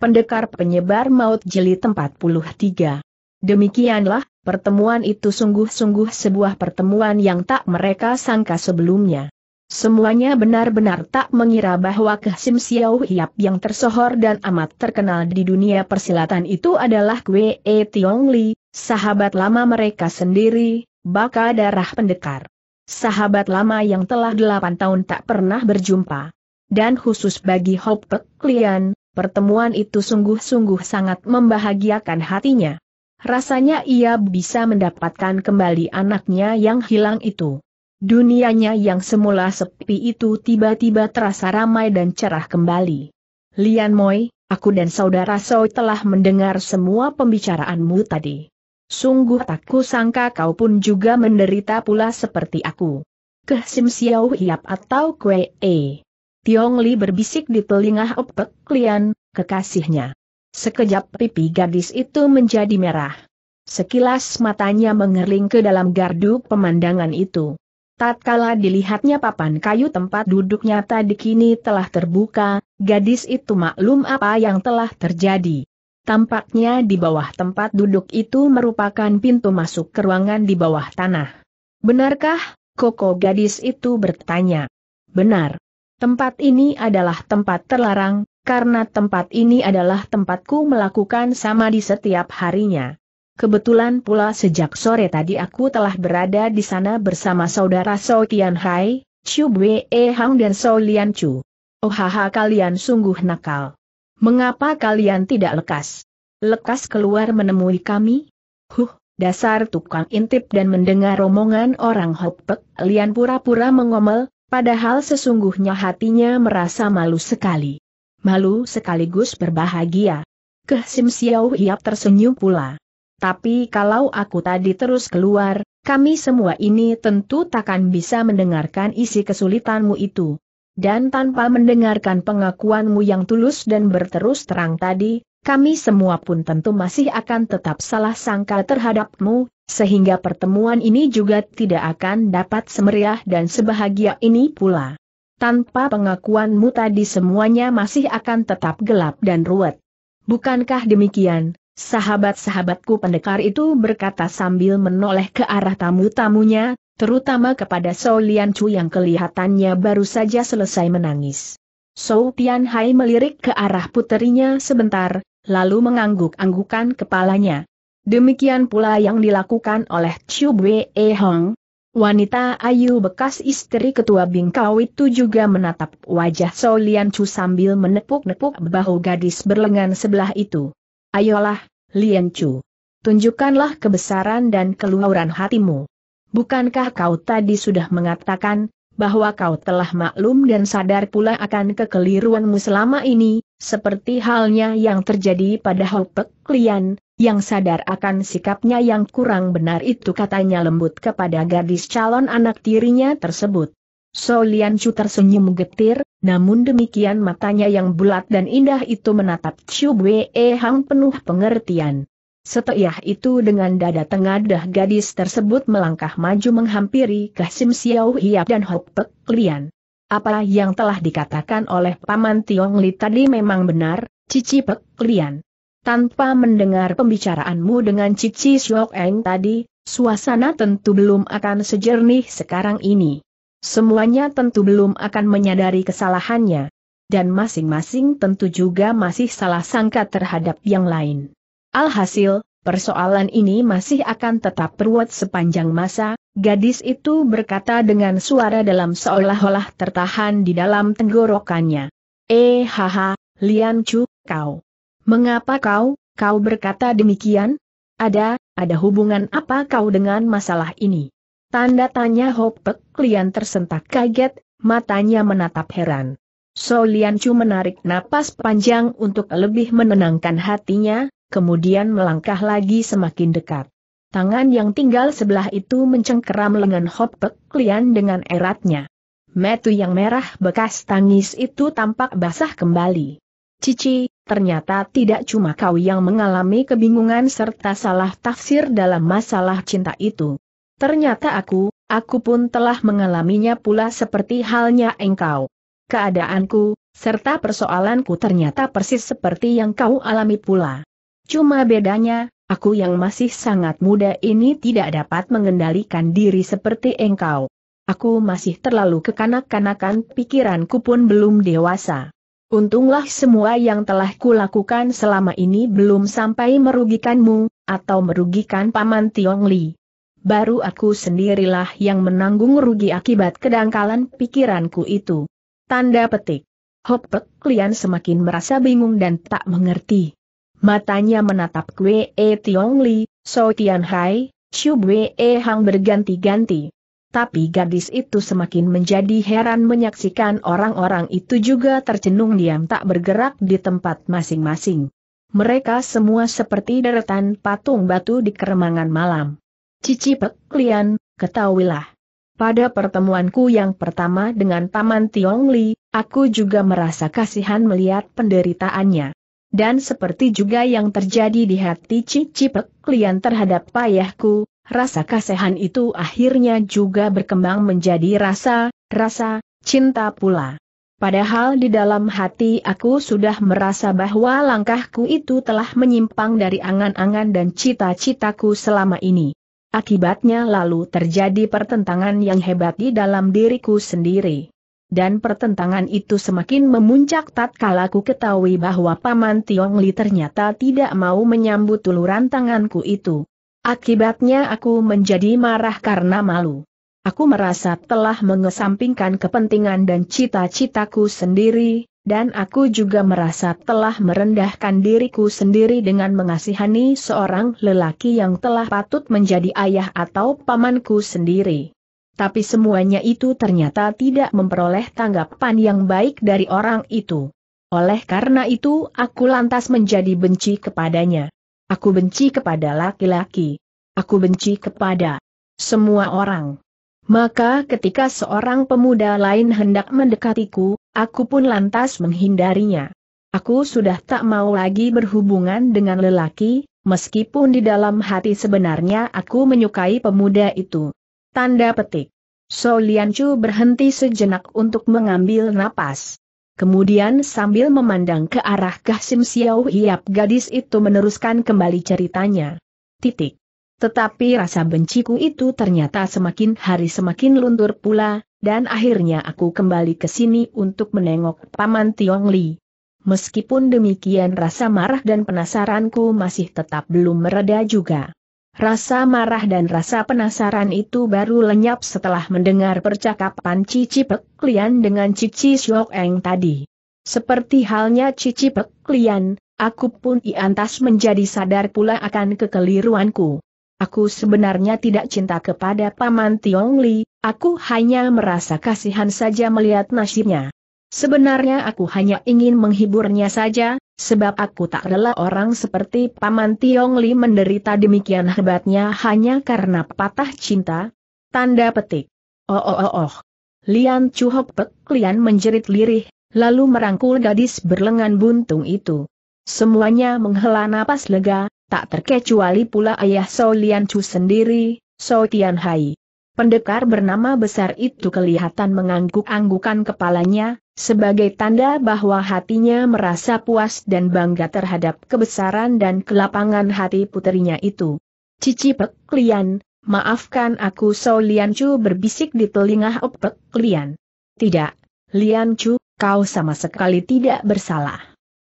Pendekar Penyebar Maut Jeli Tempat Puluh Tiga. Demikianlah, pertemuan itu sungguh-sungguh sebuah pertemuan yang tak mereka sangka sebelumnya. Semuanya benar-benar tak mengira bahwa Kehsim Xiao Hiap yang tersohor dan amat terkenal di dunia persilatan itu adalah Kwe E Tiong Li, sahabat lama mereka sendiri, baka darah pendekar. Sahabat lama yang telah delapan tahun tak pernah berjumpa. Dan khusus bagi Hope Lian, pertemuan itu sungguh-sungguh sangat membahagiakan hatinya. Rasanya ia bisa mendapatkan kembali anaknya yang hilang itu. Dunianya yang semula sepi itu tiba-tiba terasa ramai dan cerah kembali. Lian Moi, aku dan saudara Soi telah mendengar semua pembicaraanmu tadi. Sungguh tak kusangka kau pun juga menderita pula seperti aku. Keh Sim Hiap atau Kwe E. Tiong Li berbisik di telinga Opek Klian, kekasihnya. Sekejap pipi gadis itu menjadi merah. Sekilas matanya mengerling ke dalam gardu pemandangan itu. Tatkala dilihatnya papan kayu tempat duduknya tadi kini telah terbuka, gadis itu maklum apa yang telah terjadi. Tampaknya di bawah tempat duduk itu merupakan pintu masuk ke ruangan di bawah tanah. Benarkah? Koko gadis itu bertanya. Benar. Tempat ini adalah tempat terlarang, karena tempat ini adalah tempatku melakukan sama di setiap harinya. Kebetulan pula sejak sore tadi aku telah berada di sana bersama saudara Tian Tianhai, Chu E Hang dan So Lian Chu. haha kalian sungguh nakal. Mengapa kalian tidak lekas? Lekas keluar menemui kami? Huh, dasar tukang intip dan mendengar omongan orang hopek, Lian pura-pura mengomel, Padahal sesungguhnya hatinya merasa malu sekali. Malu sekaligus berbahagia. Keh Sim Xiao Hiap tersenyum pula. Tapi kalau aku tadi terus keluar, kami semua ini tentu takkan bisa mendengarkan isi kesulitanmu itu. Dan tanpa mendengarkan pengakuanmu yang tulus dan berterus terang tadi, kami semua pun tentu masih akan tetap salah sangka terhadapmu, sehingga pertemuan ini juga tidak akan dapat semeriah dan sebahagia ini pula. Tanpa pengakuanmu tadi semuanya masih akan tetap gelap dan ruwet. Bukankah demikian, sahabat-sahabatku pendekar itu berkata sambil menoleh ke arah tamu-tamunya, terutama kepada So Lian Chu yang kelihatannya baru saja selesai menangis. So Tian Hai melirik ke arah puterinya sebentar, lalu mengangguk-anggukan kepalanya. Demikian pula yang dilakukan oleh Chu Wei e Hong. Wanita ayu bekas istri ketua Bingkau itu juga menatap wajah Solian Chu sambil menepuk-nepuk bahu gadis berlengan sebelah itu. Ayolah, Lian Chu. Tunjukkanlah kebesaran dan keluaran hatimu. Bukankah kau tadi sudah mengatakan, bahwa kau telah maklum dan sadar pula akan kekeliruanmu selama ini, seperti halnya yang terjadi pada Hopek Lian, yang sadar akan sikapnya yang kurang benar itu katanya lembut kepada gadis calon anak tirinya tersebut. So Lian Chu tersenyum getir, namun demikian matanya yang bulat dan indah itu menatap Chu Wei Hang penuh pengertian. Setelah itu dengan dada tengadah gadis tersebut melangkah maju menghampiri Kasim Xiao Hiap dan Hok Pek Lian. Apa yang telah dikatakan oleh Paman Tiong Li tadi memang benar, Cici Pek Lian tanpa mendengar pembicaraanmu dengan Cici Shuok Eng tadi, suasana tentu belum akan sejernih sekarang ini. Semuanya tentu belum akan menyadari kesalahannya. Dan masing-masing tentu juga masih salah sangka terhadap yang lain. Alhasil, persoalan ini masih akan tetap ruwet sepanjang masa, gadis itu berkata dengan suara dalam seolah-olah tertahan di dalam tenggorokannya. Eh haha, Lian Chu, kau. Mengapa kau, kau berkata demikian? Ada, ada hubungan apa kau dengan masalah ini? Tanda tanya Hopek, klien tersentak kaget, matanya menatap heran. So Lian Chu menarik napas panjang untuk lebih menenangkan hatinya, kemudian melangkah lagi semakin dekat. Tangan yang tinggal sebelah itu mencengkeram lengan Hopek Lian dengan eratnya. Metu yang merah bekas tangis itu tampak basah kembali. Cici, ternyata tidak cuma kau yang mengalami kebingungan serta salah tafsir dalam masalah cinta itu. Ternyata aku, aku pun telah mengalaminya pula seperti halnya engkau. Keadaanku, serta persoalanku ternyata persis seperti yang kau alami pula. Cuma bedanya, aku yang masih sangat muda ini tidak dapat mengendalikan diri seperti engkau. Aku masih terlalu kekanak-kanakan pikiranku pun belum dewasa. Untunglah semua yang telah kulakukan selama ini belum sampai merugikanmu, atau merugikan Paman Tiong Li. Baru aku sendirilah yang menanggung rugi akibat kedangkalan pikiranku itu. Tanda petik. Hopek Lian semakin merasa bingung dan tak mengerti. Matanya menatap Kwe e Tiong Li, So Tian Hai, Shu Wei e Hang berganti-ganti tapi gadis itu semakin menjadi heran menyaksikan orang-orang itu juga tercenung diam tak bergerak di tempat masing-masing. Mereka semua seperti deretan patung batu di keremangan malam. Cici Pek ketahuilah. Pada pertemuanku yang pertama dengan Taman Tiong Li, aku juga merasa kasihan melihat penderitaannya. Dan seperti juga yang terjadi di hati Cici Pek terhadap payahku, rasa kasihan itu akhirnya juga berkembang menjadi rasa, rasa, cinta pula. Padahal di dalam hati aku sudah merasa bahwa langkahku itu telah menyimpang dari angan-angan dan cita-citaku selama ini. Akibatnya lalu terjadi pertentangan yang hebat di dalam diriku sendiri. Dan pertentangan itu semakin memuncak tatkala ku ketahui bahwa Paman Tiong Li ternyata tidak mau menyambut uluran tanganku itu. Akibatnya aku menjadi marah karena malu. Aku merasa telah mengesampingkan kepentingan dan cita-citaku sendiri, dan aku juga merasa telah merendahkan diriku sendiri dengan mengasihani seorang lelaki yang telah patut menjadi ayah atau pamanku sendiri. Tapi semuanya itu ternyata tidak memperoleh tanggapan yang baik dari orang itu. Oleh karena itu aku lantas menjadi benci kepadanya. Aku benci kepada laki-laki. Aku benci kepada semua orang. Maka ketika seorang pemuda lain hendak mendekatiku, aku pun lantas menghindarinya. Aku sudah tak mau lagi berhubungan dengan lelaki, meskipun di dalam hati sebenarnya aku menyukai pemuda itu. Tanda petik. So Lian Chu berhenti sejenak untuk mengambil napas. Kemudian sambil memandang ke arah Kahsim Xiao Hiap gadis itu meneruskan kembali ceritanya. Titik. Tetapi rasa benciku itu ternyata semakin hari semakin luntur pula, dan akhirnya aku kembali ke sini untuk menengok Paman Tiong Li. Meskipun demikian rasa marah dan penasaranku masih tetap belum mereda juga. Rasa marah dan rasa penasaran itu baru lenyap setelah mendengar percakapan Cici Pek Lian dengan Cici Siok Eng tadi. Seperti halnya Cici Pek Lian, aku pun iantas menjadi sadar pula akan kekeliruanku. Aku sebenarnya tidak cinta kepada Paman Tiong Li, aku hanya merasa kasihan saja melihat nasibnya. Sebenarnya aku hanya ingin menghiburnya saja, sebab aku tak rela orang seperti Paman Tiong Li menderita demikian hebatnya hanya karena patah cinta. Tanda petik. Oh oh oh oh. Lian Chu Hok Lian menjerit lirih, lalu merangkul gadis berlengan buntung itu. Semuanya menghela napas lega, tak terkecuali pula ayah So Lian Chu sendiri, So Tian Hai. Pendekar bernama besar itu kelihatan mengangguk-anggukan kepalanya, sebagai tanda bahwa hatinya merasa puas dan bangga terhadap kebesaran dan kelapangan hati puterinya itu. Cici Pek Lian, maafkan aku So Lian Chu berbisik di telinga Pek Lian. Tidak, Lian Chu, kau sama sekali tidak bersalah.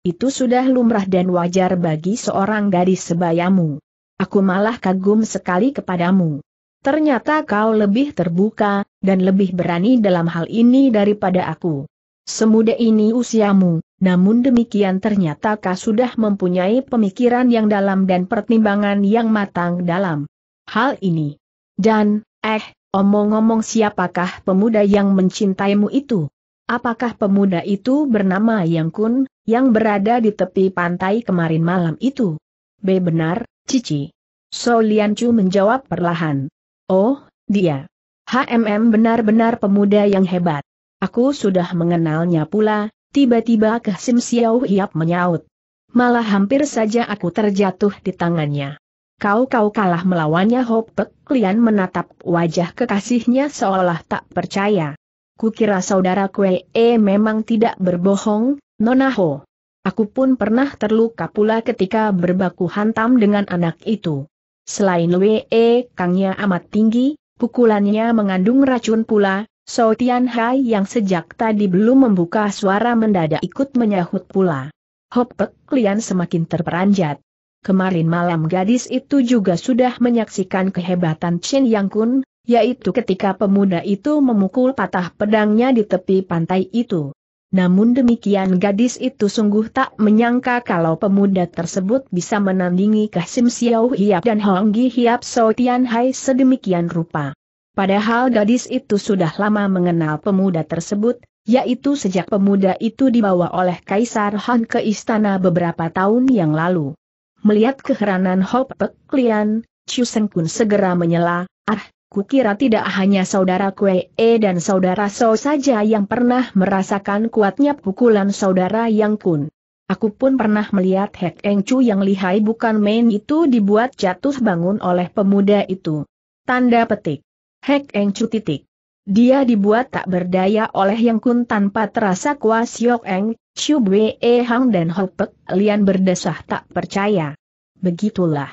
Itu sudah lumrah dan wajar bagi seorang gadis sebayamu. Aku malah kagum sekali kepadamu. Ternyata kau lebih terbuka, dan lebih berani dalam hal ini daripada aku. Semudah ini usiamu, namun demikian ternyata kau sudah mempunyai pemikiran yang dalam dan pertimbangan yang matang dalam hal ini. Dan, eh, omong-omong siapakah pemuda yang mencintaimu itu? Apakah pemuda itu bernama Yang Kun, yang berada di tepi pantai kemarin malam itu? B. Benar, Cici. So Lian Chu menjawab perlahan. Oh, dia. HMM benar-benar pemuda yang hebat. Aku sudah mengenalnya pula, tiba-tiba ke Sim Xiao Hiap menyaut. Malah hampir saja aku terjatuh di tangannya. Kau-kau kalah melawannya Hopek Lian menatap wajah kekasihnya seolah tak percaya. Kukira saudara Kwe memang tidak berbohong, Nonaho. Aku pun pernah terluka pula ketika berbaku hantam dengan anak itu. Selain Wee, kangnya amat tinggi, pukulannya mengandung racun pula, So Tian Hai yang sejak tadi belum membuka suara mendadak ikut menyahut pula. Hopek Lian semakin terperanjat. Kemarin malam gadis itu juga sudah menyaksikan kehebatan Chen Yang Kun, yaitu ketika pemuda itu memukul patah pedangnya di tepi pantai itu. Namun demikian gadis itu sungguh tak menyangka kalau pemuda tersebut bisa menandingi Kasim Xiao Hiap dan Honggi Hiap So Tian Hai sedemikian rupa. Padahal gadis itu sudah lama mengenal pemuda tersebut, yaitu sejak pemuda itu dibawa oleh Kaisar Han ke istana beberapa tahun yang lalu. Melihat keheranan Hop Klian, Lian, Chu Seng pun segera menyela, ah, kukira tidak hanya saudara Kwe dan saudara So saja yang pernah merasakan kuatnya pukulan saudara Yang Kun. Aku pun pernah melihat Hek Eng Chu yang lihai bukan main itu dibuat jatuh bangun oleh pemuda itu. Tanda petik. Hek Eng Chu titik. Dia dibuat tak berdaya oleh Yang Kun tanpa terasa kuas Siok Eng, Chu Bwe e Hang dan Ho Pek Lian berdesah tak percaya. Begitulah.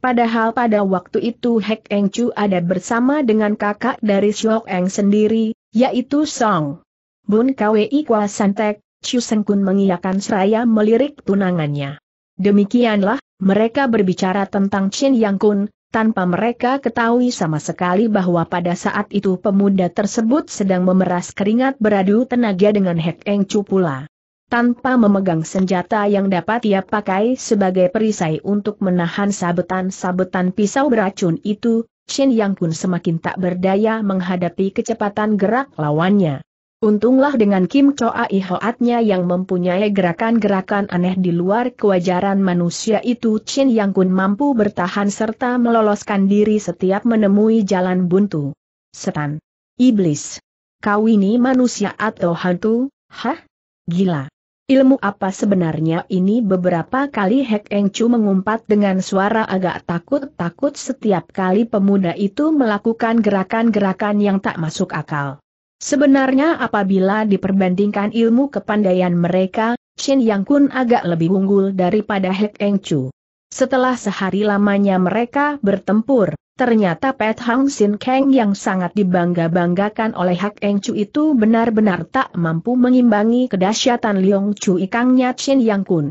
Padahal pada waktu itu Hek Eng Chu ada bersama dengan kakak dari Siok Eng sendiri, yaitu Song. Bun Kwei Kwa Santek, Chu Kun mengiyakan seraya melirik tunangannya. Demikianlah, mereka berbicara tentang Chin Yang Kun, tanpa mereka ketahui sama sekali bahwa pada saat itu pemuda tersebut sedang memeras keringat beradu tenaga dengan Hek Eng Chu pula. Tanpa memegang senjata yang dapat ia pakai sebagai perisai untuk menahan sabetan-sabetan pisau beracun itu, Shen Yang pun semakin tak berdaya menghadapi kecepatan gerak lawannya. Untunglah dengan Kim Choa Ihoatnya yang mempunyai gerakan-gerakan aneh di luar kewajaran manusia itu Chin Yang Kun mampu bertahan serta meloloskan diri setiap menemui jalan buntu. Setan. Iblis. Kau ini manusia atau hantu, hah? Gila. Ilmu apa sebenarnya ini beberapa kali Hek Eng Chu mengumpat dengan suara agak takut-takut setiap kali pemuda itu melakukan gerakan-gerakan yang tak masuk akal. Sebenarnya apabila diperbandingkan ilmu kepandaian mereka, Shin Yang Kun agak lebih unggul daripada Hek Eng Chu. Setelah sehari lamanya mereka bertempur, ternyata Pet Hang Sin Kang yang sangat dibangga-banggakan oleh Hek Eng Chu itu benar-benar tak mampu mengimbangi kedahsyatan Liong Chu ikangnya Shin Yang Kun.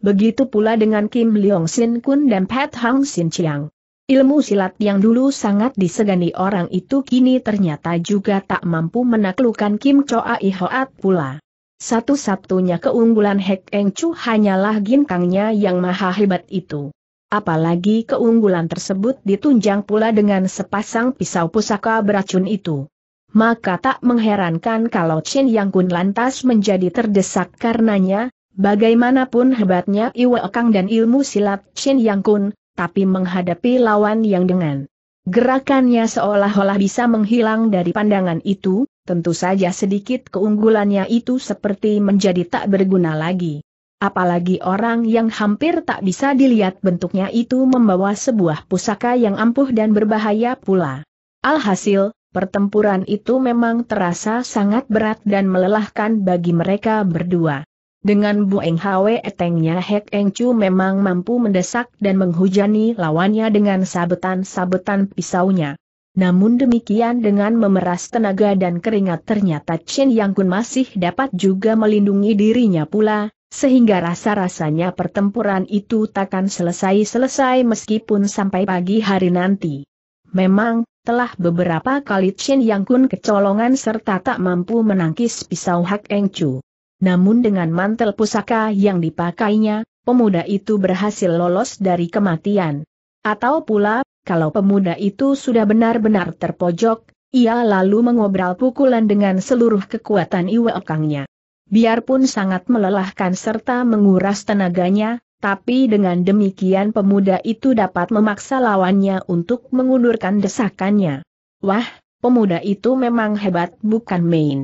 Begitu pula dengan Kim Leong Sin Kun dan Pet Hang Sin Chiang. Ilmu silat yang dulu sangat disegani orang itu kini ternyata juga tak mampu menaklukkan Kim Choa Ihoat pula. Satu-satunya keunggulan Hek Eng Chu hanyalah ginkangnya yang maha hebat itu. Apalagi keunggulan tersebut ditunjang pula dengan sepasang pisau pusaka beracun itu. Maka tak mengherankan kalau Chen Yang Kun lantas menjadi terdesak karenanya, bagaimanapun hebatnya Iwe Kang dan ilmu silat Chen Yang Kun, tapi menghadapi lawan yang dengan gerakannya seolah-olah bisa menghilang dari pandangan itu, tentu saja sedikit keunggulannya itu seperti menjadi tak berguna lagi. Apalagi orang yang hampir tak bisa dilihat bentuknya itu membawa sebuah pusaka yang ampuh dan berbahaya pula. Alhasil, pertempuran itu memang terasa sangat berat dan melelahkan bagi mereka berdua. Dengan Bu Eng Hwe Etengnya Hek Eng Chu memang mampu mendesak dan menghujani lawannya dengan sabetan-sabetan pisaunya. Namun demikian dengan memeras tenaga dan keringat ternyata Chen Yang Kun masih dapat juga melindungi dirinya pula, sehingga rasa-rasanya pertempuran itu takkan selesai-selesai meskipun sampai pagi hari nanti. Memang, telah beberapa kali Chen Yang Kun kecolongan serta tak mampu menangkis pisau Hak Eng Chu namun dengan mantel pusaka yang dipakainya, pemuda itu berhasil lolos dari kematian. Atau pula, kalau pemuda itu sudah benar-benar terpojok, ia lalu mengobral pukulan dengan seluruh kekuatan iwakangnya. Biarpun sangat melelahkan serta menguras tenaganya, tapi dengan demikian pemuda itu dapat memaksa lawannya untuk mengundurkan desakannya. Wah, pemuda itu memang hebat bukan main.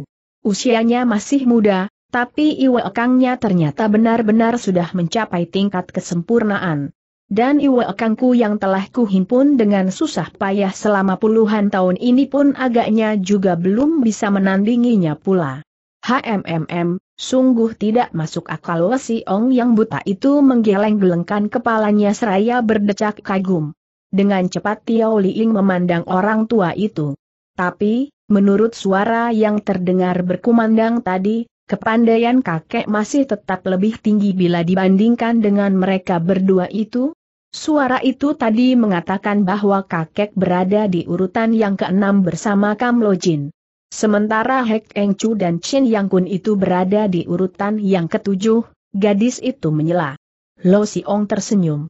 Usianya masih muda, tapi Iwe kangnya ternyata benar-benar sudah mencapai tingkat kesempurnaan. Dan Iwe kangku yang telah kuhimpun dengan susah payah selama puluhan tahun ini pun agaknya juga belum bisa menandinginya pula. HMMM, sungguh tidak masuk akal si Ong yang buta itu menggeleng-gelengkan kepalanya seraya berdecak kagum. Dengan cepat Tiao Liing memandang orang tua itu. Tapi, menurut suara yang terdengar berkumandang tadi, Kepandaian kakek masih tetap lebih tinggi bila dibandingkan dengan mereka berdua itu. Suara itu tadi mengatakan bahwa kakek berada di urutan yang keenam bersama Kamlojin, Sementara Hek Eng Chu dan Chen Yang Kun itu berada di urutan yang ketujuh, gadis itu menyela. Lo Ong tersenyum.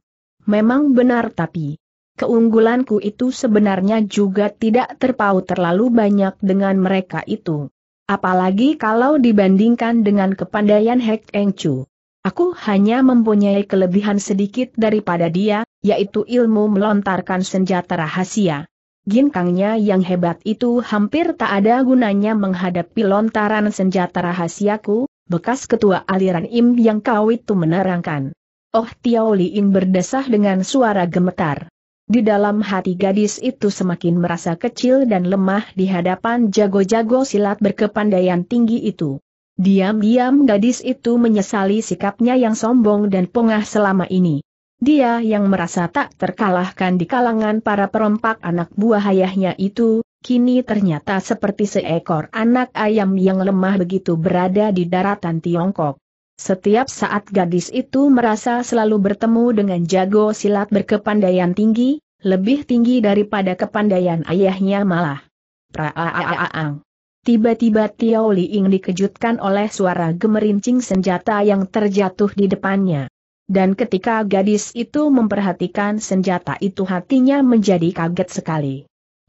Memang benar tapi, keunggulanku itu sebenarnya juga tidak terpaut terlalu banyak dengan mereka itu. Apalagi kalau dibandingkan dengan kepandaian Hek Eng Chu. Aku hanya mempunyai kelebihan sedikit daripada dia, yaitu ilmu melontarkan senjata rahasia. Ginkangnya yang hebat itu hampir tak ada gunanya menghadapi lontaran senjata rahasiaku, bekas ketua aliran Im yang kau itu menerangkan. Oh Tiao Liin berdesah dengan suara gemetar. Di dalam hati gadis itu semakin merasa kecil dan lemah di hadapan jago-jago silat berkepandaian tinggi itu. Diam-diam gadis itu menyesali sikapnya yang sombong dan pongah selama ini. Dia yang merasa tak terkalahkan di kalangan para perompak anak buah ayahnya itu, kini ternyata seperti seekor anak ayam yang lemah begitu berada di daratan Tiongkok. Setiap saat gadis itu merasa selalu bertemu dengan jago silat berkepandaian tinggi, lebih tinggi daripada kepandaian ayahnya malah. Praaaang. Tiba-tiba Tiao Liing dikejutkan oleh suara gemerincing senjata yang terjatuh di depannya. Dan ketika gadis itu memperhatikan senjata itu hatinya menjadi kaget sekali.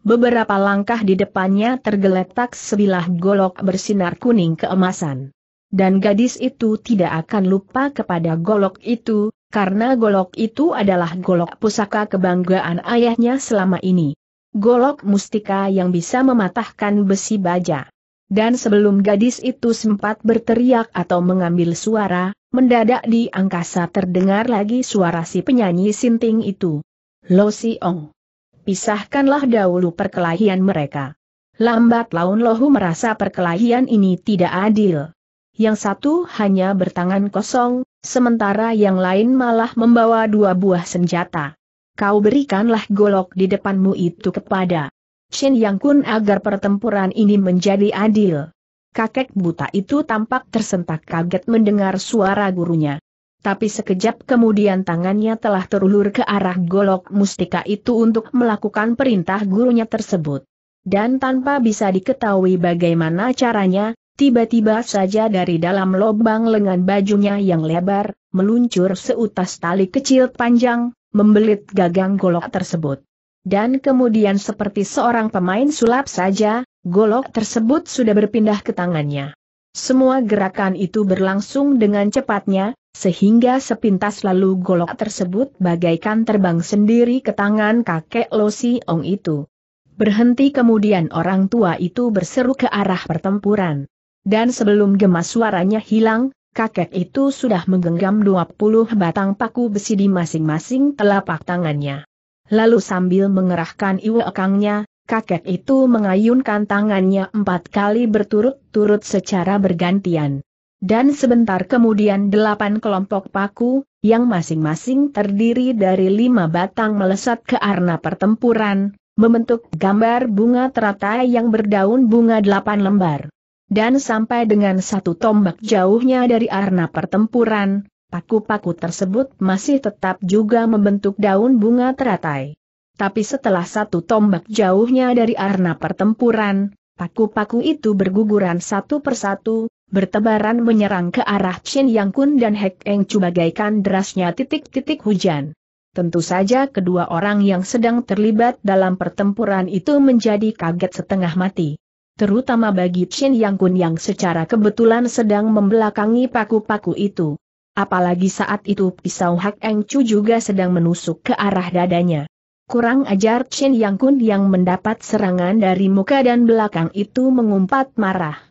Beberapa langkah di depannya tergeletak sebilah golok bersinar kuning keemasan. Dan gadis itu tidak akan lupa kepada golok itu, karena golok itu adalah golok pusaka kebanggaan ayahnya selama ini. Golok mustika yang bisa mematahkan besi baja. Dan sebelum gadis itu sempat berteriak atau mengambil suara, mendadak di angkasa terdengar lagi suara si penyanyi sinting itu. Lo Si Ong. Pisahkanlah dahulu perkelahian mereka. Lambat laun Lohu merasa perkelahian ini tidak adil yang satu hanya bertangan kosong, sementara yang lain malah membawa dua buah senjata. Kau berikanlah golok di depanmu itu kepada Chen Yang Kun agar pertempuran ini menjadi adil. Kakek buta itu tampak tersentak kaget mendengar suara gurunya. Tapi sekejap kemudian tangannya telah terulur ke arah golok mustika itu untuk melakukan perintah gurunya tersebut. Dan tanpa bisa diketahui bagaimana caranya, Tiba-tiba saja dari dalam lubang lengan bajunya yang lebar, meluncur seutas tali kecil panjang, membelit gagang golok tersebut. Dan kemudian seperti seorang pemain sulap saja, golok tersebut sudah berpindah ke tangannya. Semua gerakan itu berlangsung dengan cepatnya, sehingga sepintas lalu golok tersebut bagaikan terbang sendiri ke tangan kakek Lo Si Ong itu. Berhenti kemudian orang tua itu berseru ke arah pertempuran. Dan sebelum gemas suaranya hilang, kakek itu sudah menggenggam 20 batang paku besi di masing-masing telapak tangannya. Lalu sambil mengerahkan iwekangnya, kakek itu mengayunkan tangannya empat kali berturut-turut secara bergantian. Dan sebentar kemudian delapan kelompok paku, yang masing-masing terdiri dari lima batang melesat ke arena pertempuran, membentuk gambar bunga teratai yang berdaun bunga delapan lembar. Dan sampai dengan satu tombak jauhnya dari arena pertempuran, paku-paku tersebut masih tetap juga membentuk daun bunga teratai. Tapi setelah satu tombak jauhnya dari arena pertempuran, paku-paku itu berguguran satu persatu, bertebaran menyerang ke arah Chin Yang Kun dan Hek Eng Chu bagaikan derasnya titik-titik hujan. Tentu saja kedua orang yang sedang terlibat dalam pertempuran itu menjadi kaget setengah mati terutama bagi Chen Yang Kun yang secara kebetulan sedang membelakangi paku-paku itu. Apalagi saat itu pisau Hak Eng Chu juga sedang menusuk ke arah dadanya. Kurang ajar Chen Yang Kun yang mendapat serangan dari muka dan belakang itu mengumpat marah.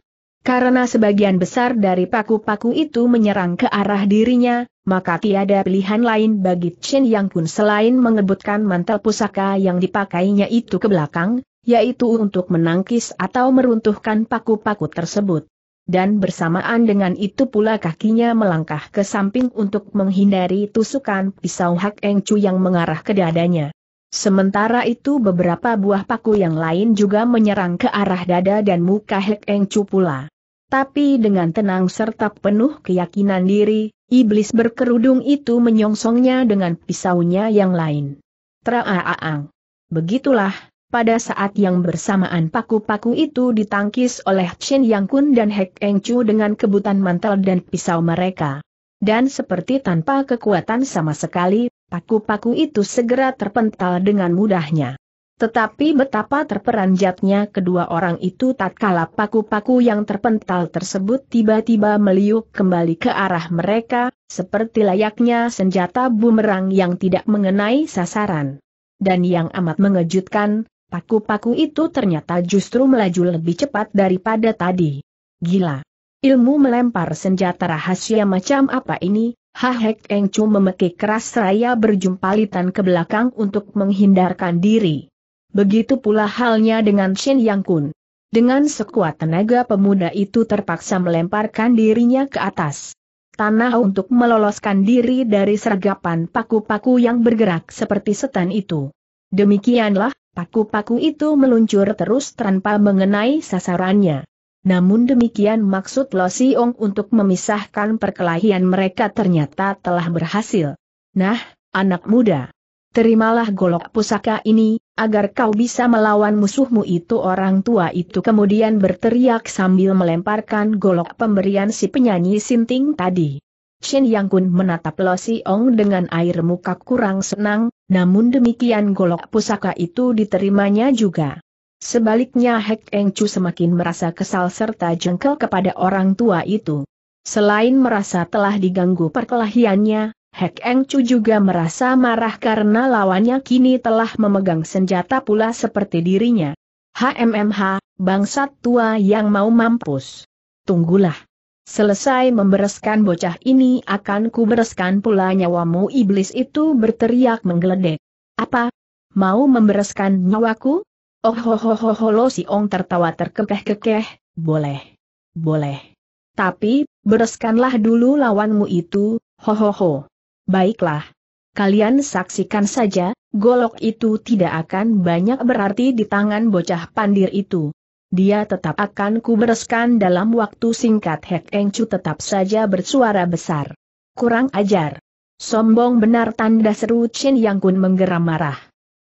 Karena sebagian besar dari paku-paku itu menyerang ke arah dirinya, maka tiada pilihan lain bagi Chen Yang Kun selain mengebutkan mantel pusaka yang dipakainya itu ke belakang, yaitu untuk menangkis atau meruntuhkan paku-paku tersebut. Dan bersamaan dengan itu pula kakinya melangkah ke samping untuk menghindari tusukan pisau Hak Eng Chu yang mengarah ke dadanya. Sementara itu beberapa buah paku yang lain juga menyerang ke arah dada dan muka Hak Eng Chu pula. Tapi dengan tenang serta penuh keyakinan diri, iblis berkerudung itu menyongsongnya dengan pisaunya yang lain. Traaaang. Begitulah, pada saat yang bersamaan paku-paku itu ditangkis oleh Chen Yang Kun dan Hek Eng Chu dengan kebutan mantel dan pisau mereka. Dan seperti tanpa kekuatan sama sekali, paku-paku itu segera terpental dengan mudahnya. Tetapi betapa terperanjatnya kedua orang itu tatkala paku-paku yang terpental tersebut tiba-tiba meliuk kembali ke arah mereka, seperti layaknya senjata bumerang yang tidak mengenai sasaran. Dan yang amat mengejutkan, paku-paku itu ternyata justru melaju lebih cepat daripada tadi. Gila. Ilmu melempar senjata rahasia macam apa ini? Hahek Chu memekik keras seraya berjumpalitan ke belakang untuk menghindarkan diri. Begitu pula halnya dengan Shen Yang Kun. Dengan sekuat tenaga pemuda itu terpaksa melemparkan dirinya ke atas. Tanah untuk meloloskan diri dari sergapan paku-paku yang bergerak seperti setan itu. Demikianlah, Paku-paku itu meluncur terus tanpa mengenai sasarannya. Namun demikian maksud Lo Siong untuk memisahkan perkelahian mereka ternyata telah berhasil. Nah, anak muda. Terimalah golok pusaka ini, agar kau bisa melawan musuhmu itu orang tua itu kemudian berteriak sambil melemparkan golok pemberian si penyanyi sinting tadi. Shen Yang Kun menatap Lo Si Ong dengan air muka kurang senang, namun demikian golok pusaka itu diterimanya juga. Sebaliknya Hek Eng Chu semakin merasa kesal serta jengkel kepada orang tua itu. Selain merasa telah diganggu perkelahiannya, Hek Eng Chu juga merasa marah karena lawannya kini telah memegang senjata pula seperti dirinya. HMMH, bangsat tua yang mau mampus. Tunggulah. Selesai membereskan bocah ini akan ku bereskan pula nyawamu iblis itu berteriak menggeledek. Apa? Mau membereskan nyawaku? Oh ho ho ho ho lo si ong tertawa terkekeh-kekeh, boleh. Boleh. Tapi, bereskanlah dulu lawanmu itu, ho ho ho. Baiklah. Kalian saksikan saja, golok itu tidak akan banyak berarti di tangan bocah pandir itu dia tetap akan kubereskan dalam waktu singkat Hek Eng Chu tetap saja bersuara besar. Kurang ajar. Sombong benar tanda seru Chen Yang Kun menggeram marah.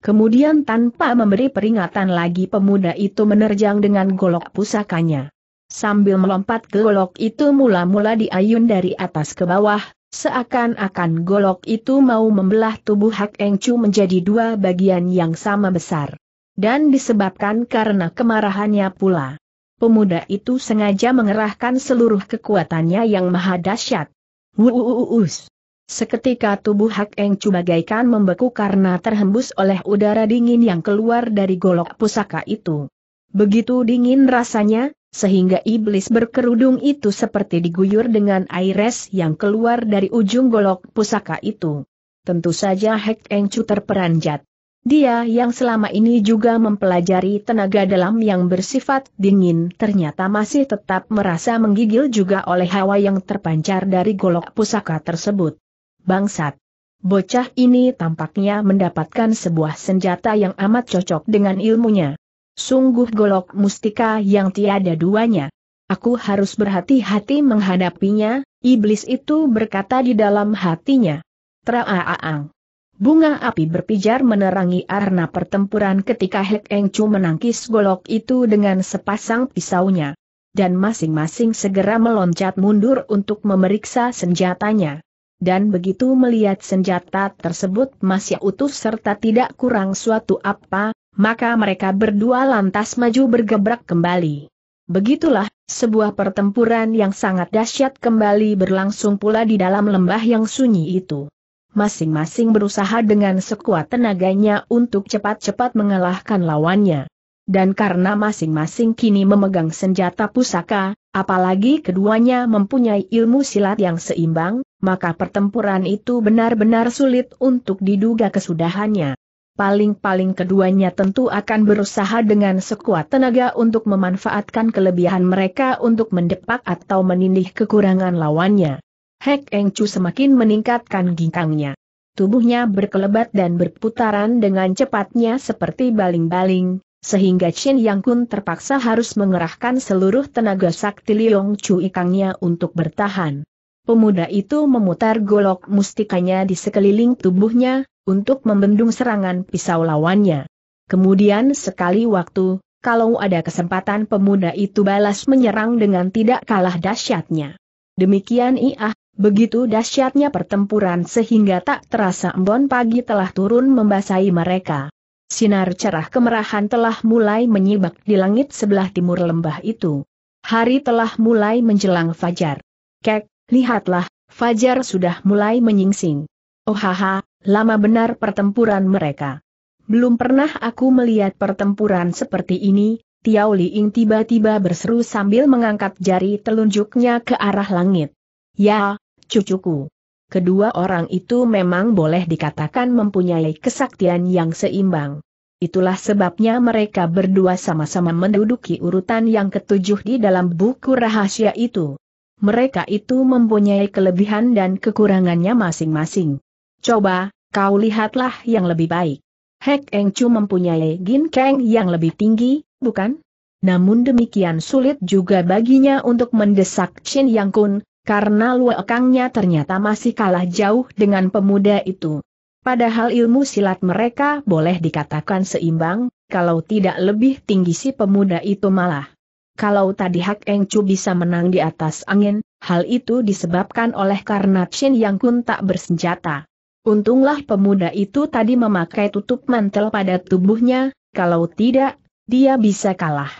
Kemudian tanpa memberi peringatan lagi pemuda itu menerjang dengan golok pusakanya. Sambil melompat golok itu mula-mula diayun dari atas ke bawah, seakan-akan golok itu mau membelah tubuh Hak Eng Chu menjadi dua bagian yang sama besar dan disebabkan karena kemarahannya pula. Pemuda itu sengaja mengerahkan seluruh kekuatannya yang maha dahsyat. Wuuuus. Seketika tubuh Hak Eng Chu bagaikan membeku karena terhembus oleh udara dingin yang keluar dari golok pusaka itu. Begitu dingin rasanya, sehingga iblis berkerudung itu seperti diguyur dengan air es yang keluar dari ujung golok pusaka itu. Tentu saja Hak Eng Chu terperanjat. Dia yang selama ini juga mempelajari tenaga dalam yang bersifat dingin ternyata masih tetap merasa menggigil juga oleh hawa yang terpancar dari golok pusaka tersebut. Bangsat! Bocah ini tampaknya mendapatkan sebuah senjata yang amat cocok dengan ilmunya. Sungguh golok mustika yang tiada duanya. Aku harus berhati-hati menghadapinya, iblis itu berkata di dalam hatinya. Traaang. Bunga api berpijar menerangi arena pertempuran ketika Hek Eng Chu menangkis golok itu dengan sepasang pisaunya. Dan masing-masing segera meloncat mundur untuk memeriksa senjatanya. Dan begitu melihat senjata tersebut masih utuh serta tidak kurang suatu apa, maka mereka berdua lantas maju bergebrak kembali. Begitulah, sebuah pertempuran yang sangat dahsyat kembali berlangsung pula di dalam lembah yang sunyi itu masing-masing berusaha dengan sekuat tenaganya untuk cepat-cepat mengalahkan lawannya. Dan karena masing-masing kini memegang senjata pusaka, apalagi keduanya mempunyai ilmu silat yang seimbang, maka pertempuran itu benar-benar sulit untuk diduga kesudahannya. Paling-paling keduanya tentu akan berusaha dengan sekuat tenaga untuk memanfaatkan kelebihan mereka untuk mendepak atau menindih kekurangan lawannya. Hek Eng Chu semakin meningkatkan ginkangnya. Tubuhnya berkelebat dan berputaran dengan cepatnya seperti baling-baling, sehingga Chen Yang Kun terpaksa harus mengerahkan seluruh tenaga sakti Liong Chu ikangnya untuk bertahan. Pemuda itu memutar golok mustikanya di sekeliling tubuhnya, untuk membendung serangan pisau lawannya. Kemudian sekali waktu, kalau ada kesempatan pemuda itu balas menyerang dengan tidak kalah dahsyatnya. Demikian Iah Begitu dahsyatnya pertempuran sehingga tak terasa embon pagi telah turun membasahi mereka. Sinar cerah kemerahan telah mulai menyibak di langit sebelah timur lembah itu. Hari telah mulai menjelang fajar. Kek, lihatlah, fajar sudah mulai menyingsing. Oh haha, lama benar pertempuran mereka. Belum pernah aku melihat pertempuran seperti ini, Tiao Ying tiba-tiba berseru sambil mengangkat jari telunjuknya ke arah langit. Ya, cucuku. Kedua orang itu memang boleh dikatakan mempunyai kesaktian yang seimbang. Itulah sebabnya mereka berdua sama-sama menduduki urutan yang ketujuh di dalam buku rahasia itu. Mereka itu mempunyai kelebihan dan kekurangannya masing-masing. Coba, kau lihatlah yang lebih baik. Hek Eng Chu mempunyai ginkeng yang lebih tinggi, bukan? Namun demikian sulit juga baginya untuk mendesak Chin Yang Kun, karena luekangnya ternyata masih kalah jauh dengan pemuda itu. Padahal ilmu silat mereka boleh dikatakan seimbang, kalau tidak lebih tinggi si pemuda itu malah. Kalau tadi Hak Eng Chu bisa menang di atas angin, hal itu disebabkan oleh karena Chen Yang Kun tak bersenjata. Untunglah pemuda itu tadi memakai tutup mantel pada tubuhnya, kalau tidak, dia bisa kalah.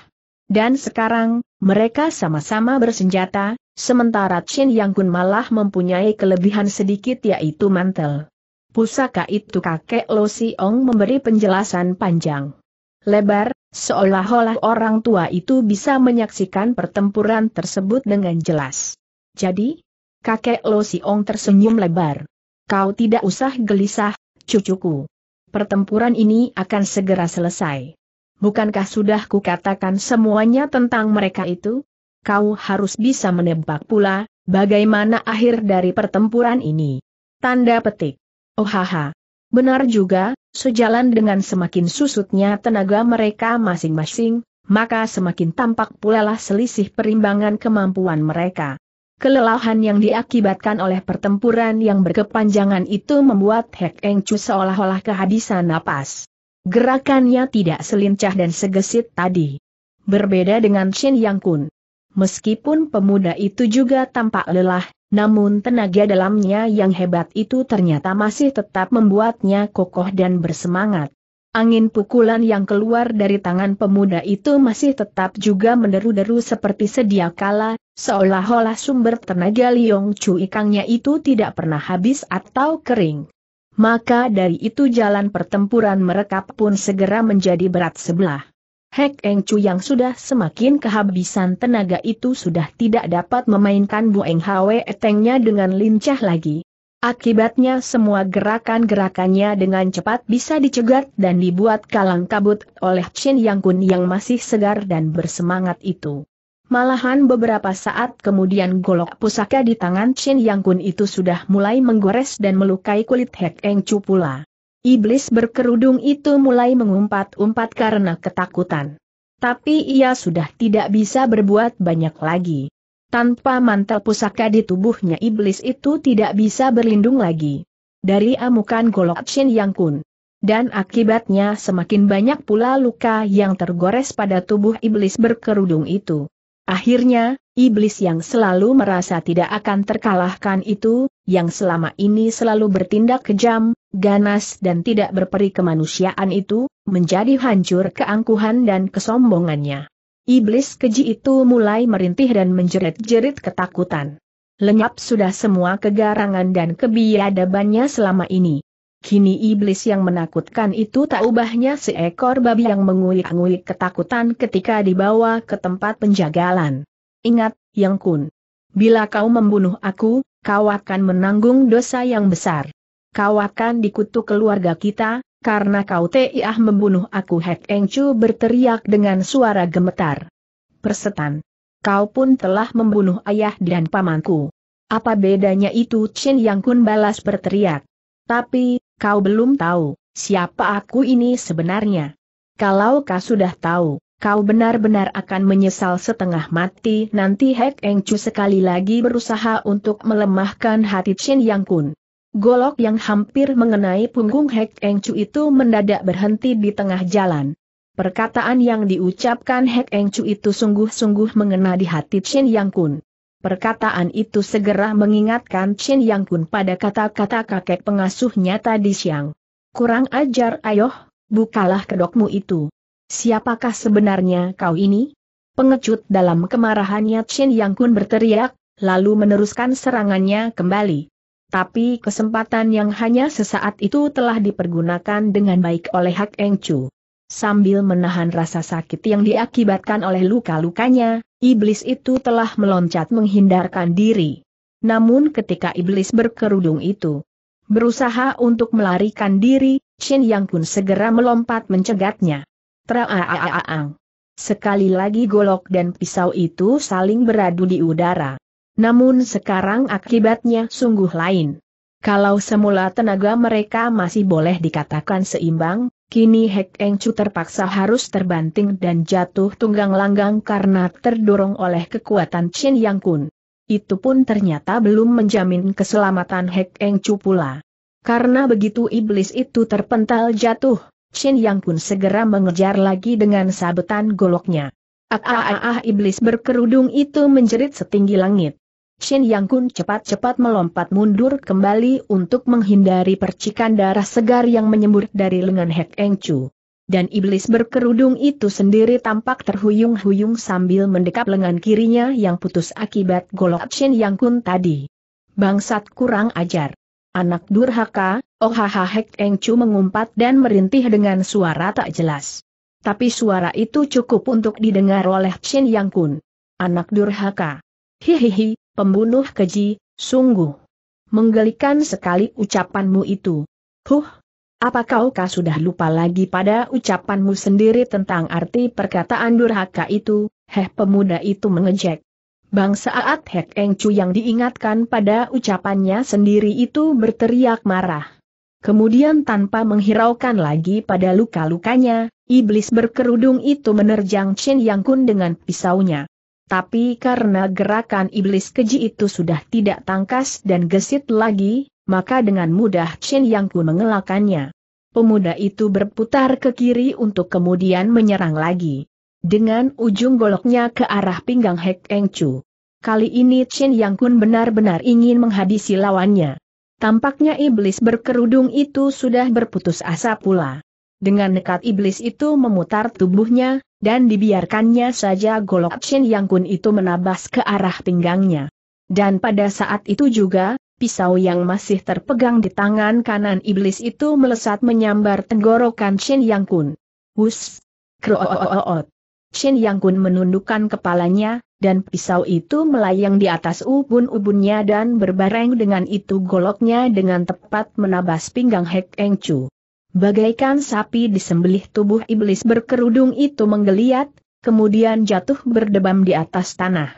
Dan sekarang, mereka sama-sama bersenjata, Sementara Chin Yang Kun malah mempunyai kelebihan sedikit yaitu mantel. Pusaka itu kakek Lo Siong memberi penjelasan panjang. Lebar, seolah-olah orang tua itu bisa menyaksikan pertempuran tersebut dengan jelas. Jadi, kakek Lo Siong tersenyum lebar. Kau tidak usah gelisah, cucuku. Pertempuran ini akan segera selesai. Bukankah sudah kukatakan semuanya tentang mereka itu? kau harus bisa menebak pula, bagaimana akhir dari pertempuran ini. Tanda petik. Oh haha. Benar juga, sejalan dengan semakin susutnya tenaga mereka masing-masing, maka semakin tampak pula lah selisih perimbangan kemampuan mereka. Kelelahan yang diakibatkan oleh pertempuran yang berkepanjangan itu membuat Hek Eng Chu seolah-olah kehabisan napas. Gerakannya tidak selincah dan segesit tadi. Berbeda dengan Shin Yang Kun, Meskipun pemuda itu juga tampak lelah, namun tenaga dalamnya yang hebat itu ternyata masih tetap membuatnya kokoh dan bersemangat. Angin pukulan yang keluar dari tangan pemuda itu masih tetap juga menderu-deru seperti sedia kala, seolah-olah sumber tenaga Liong Chu Ikangnya itu tidak pernah habis atau kering. Maka dari itu jalan pertempuran mereka pun segera menjadi berat sebelah. Hek Eng Chu yang sudah semakin kehabisan tenaga itu sudah tidak dapat memainkan bu Eng Hwe Etengnya dengan lincah lagi. Akibatnya semua gerakan-gerakannya dengan cepat bisa dicegat dan dibuat kalang kabut oleh Chen Yang Kun yang masih segar dan bersemangat itu. Malahan beberapa saat kemudian golok pusaka di tangan Chen Yang Kun itu sudah mulai menggores dan melukai kulit Hek Eng Chu pula. Iblis berkerudung itu mulai mengumpat-umpat karena ketakutan. Tapi ia sudah tidak bisa berbuat banyak lagi. Tanpa mantel pusaka di tubuhnya iblis itu tidak bisa berlindung lagi. Dari amukan golok Shin Yang Kun. Dan akibatnya semakin banyak pula luka yang tergores pada tubuh iblis berkerudung itu. Akhirnya, iblis yang selalu merasa tidak akan terkalahkan itu, yang selama ini selalu bertindak kejam, ganas dan tidak berperi kemanusiaan itu, menjadi hancur keangkuhan dan kesombongannya. Iblis keji itu mulai merintih dan menjerit-jerit ketakutan. Lenyap sudah semua kegarangan dan kebiadabannya selama ini. Kini iblis yang menakutkan itu tak ubahnya seekor babi yang mengulik nguik ketakutan ketika dibawa ke tempat penjagalan. Ingat, Yang Kun. Bila kau membunuh aku, kau akan menanggung dosa yang besar. Kau akan dikutuk keluarga kita, karena kau tiah membunuh aku Hek Eng Chu berteriak dengan suara gemetar. Persetan. Kau pun telah membunuh ayah dan pamanku. Apa bedanya itu Chin Yang Kun balas berteriak. Tapi, kau belum tahu, siapa aku ini sebenarnya. Kalau kau sudah tahu, kau benar-benar akan menyesal setengah mati nanti Hek Eng Chu sekali lagi berusaha untuk melemahkan hati Chin Yang Kun. Golok yang hampir mengenai punggung Hek Eng Chu itu mendadak berhenti di tengah jalan. Perkataan yang diucapkan Hek Eng Chu itu sungguh-sungguh mengena di hati Chin Yang Kun. Perkataan itu segera mengingatkan Chin Yang Kun pada kata-kata kakek pengasuhnya tadi siang. Kurang ajar ayoh, bukalah kedokmu itu. Siapakah sebenarnya kau ini? Pengecut dalam kemarahannya Chin Yang Kun berteriak, lalu meneruskan serangannya kembali. Tapi kesempatan yang hanya sesaat itu telah dipergunakan dengan baik oleh Hak Eng Chu. Sambil menahan rasa sakit yang diakibatkan oleh luka-lukanya, iblis itu telah meloncat menghindarkan diri. Namun ketika iblis berkerudung itu berusaha untuk melarikan diri, Shin Yang Kun segera melompat mencegatnya. Traaaang. Sekali lagi golok dan pisau itu saling beradu di udara. Namun sekarang akibatnya sungguh lain. Kalau semula tenaga mereka masih boleh dikatakan seimbang, kini Hek Eng Chu terpaksa harus terbanting dan jatuh tunggang langgang karena terdorong oleh kekuatan Chen Yang Kun. Itu pun ternyata belum menjamin keselamatan Hek Eng Chu pula. Karena begitu iblis itu terpental jatuh, Chen Yang Kun segera mengejar lagi dengan sabetan goloknya. Ah, ah, ah, ah iblis berkerudung itu menjerit setinggi langit. Shin Yang Kun cepat-cepat melompat mundur kembali untuk menghindari percikan darah segar yang menyembur dari lengan Hek Eng Chu. Dan iblis berkerudung itu sendiri tampak terhuyung-huyung sambil mendekap lengan kirinya yang putus akibat golok Shin Yang Kun tadi. Bangsat kurang ajar. Anak durhaka, ohaha Hek Eng Chu mengumpat dan merintih dengan suara tak jelas. Tapi suara itu cukup untuk didengar oleh Shin Yang Kun. Anak durhaka. Hihihi, pembunuh keji, sungguh. Menggelikan sekali ucapanmu itu. Huh, apa kaukah sudah lupa lagi pada ucapanmu sendiri tentang arti perkataan durhaka itu, heh pemuda itu mengejek. Bangsa Aat Hek Eng Chu yang diingatkan pada ucapannya sendiri itu berteriak marah. Kemudian tanpa menghiraukan lagi pada luka-lukanya, iblis berkerudung itu menerjang Chen Yang Kun dengan pisaunya. Tapi karena gerakan iblis keji itu sudah tidak tangkas dan gesit lagi, maka dengan mudah Chen Yang Ku mengelakannya. Pemuda itu berputar ke kiri untuk kemudian menyerang lagi. Dengan ujung goloknya ke arah pinggang Hek Eng Chu. Kali ini Chen Yang Kun benar-benar ingin menghabisi lawannya. Tampaknya iblis berkerudung itu sudah berputus asa pula. Dengan nekat iblis itu memutar tubuhnya, dan dibiarkannya saja golok Chin Yang Kun itu menabas ke arah pinggangnya. Dan pada saat itu juga, pisau yang masih terpegang di tangan kanan iblis itu melesat menyambar tenggorokan Shin Yang Kun. Hus! Kroooot! Shin Yang Kun menundukkan kepalanya, dan pisau itu melayang di atas ubun-ubunnya dan berbareng dengan itu goloknya dengan tepat menabas pinggang Hek Eng Chu. Bagaikan sapi disembelih tubuh iblis berkerudung itu menggeliat, kemudian jatuh berdebam di atas tanah.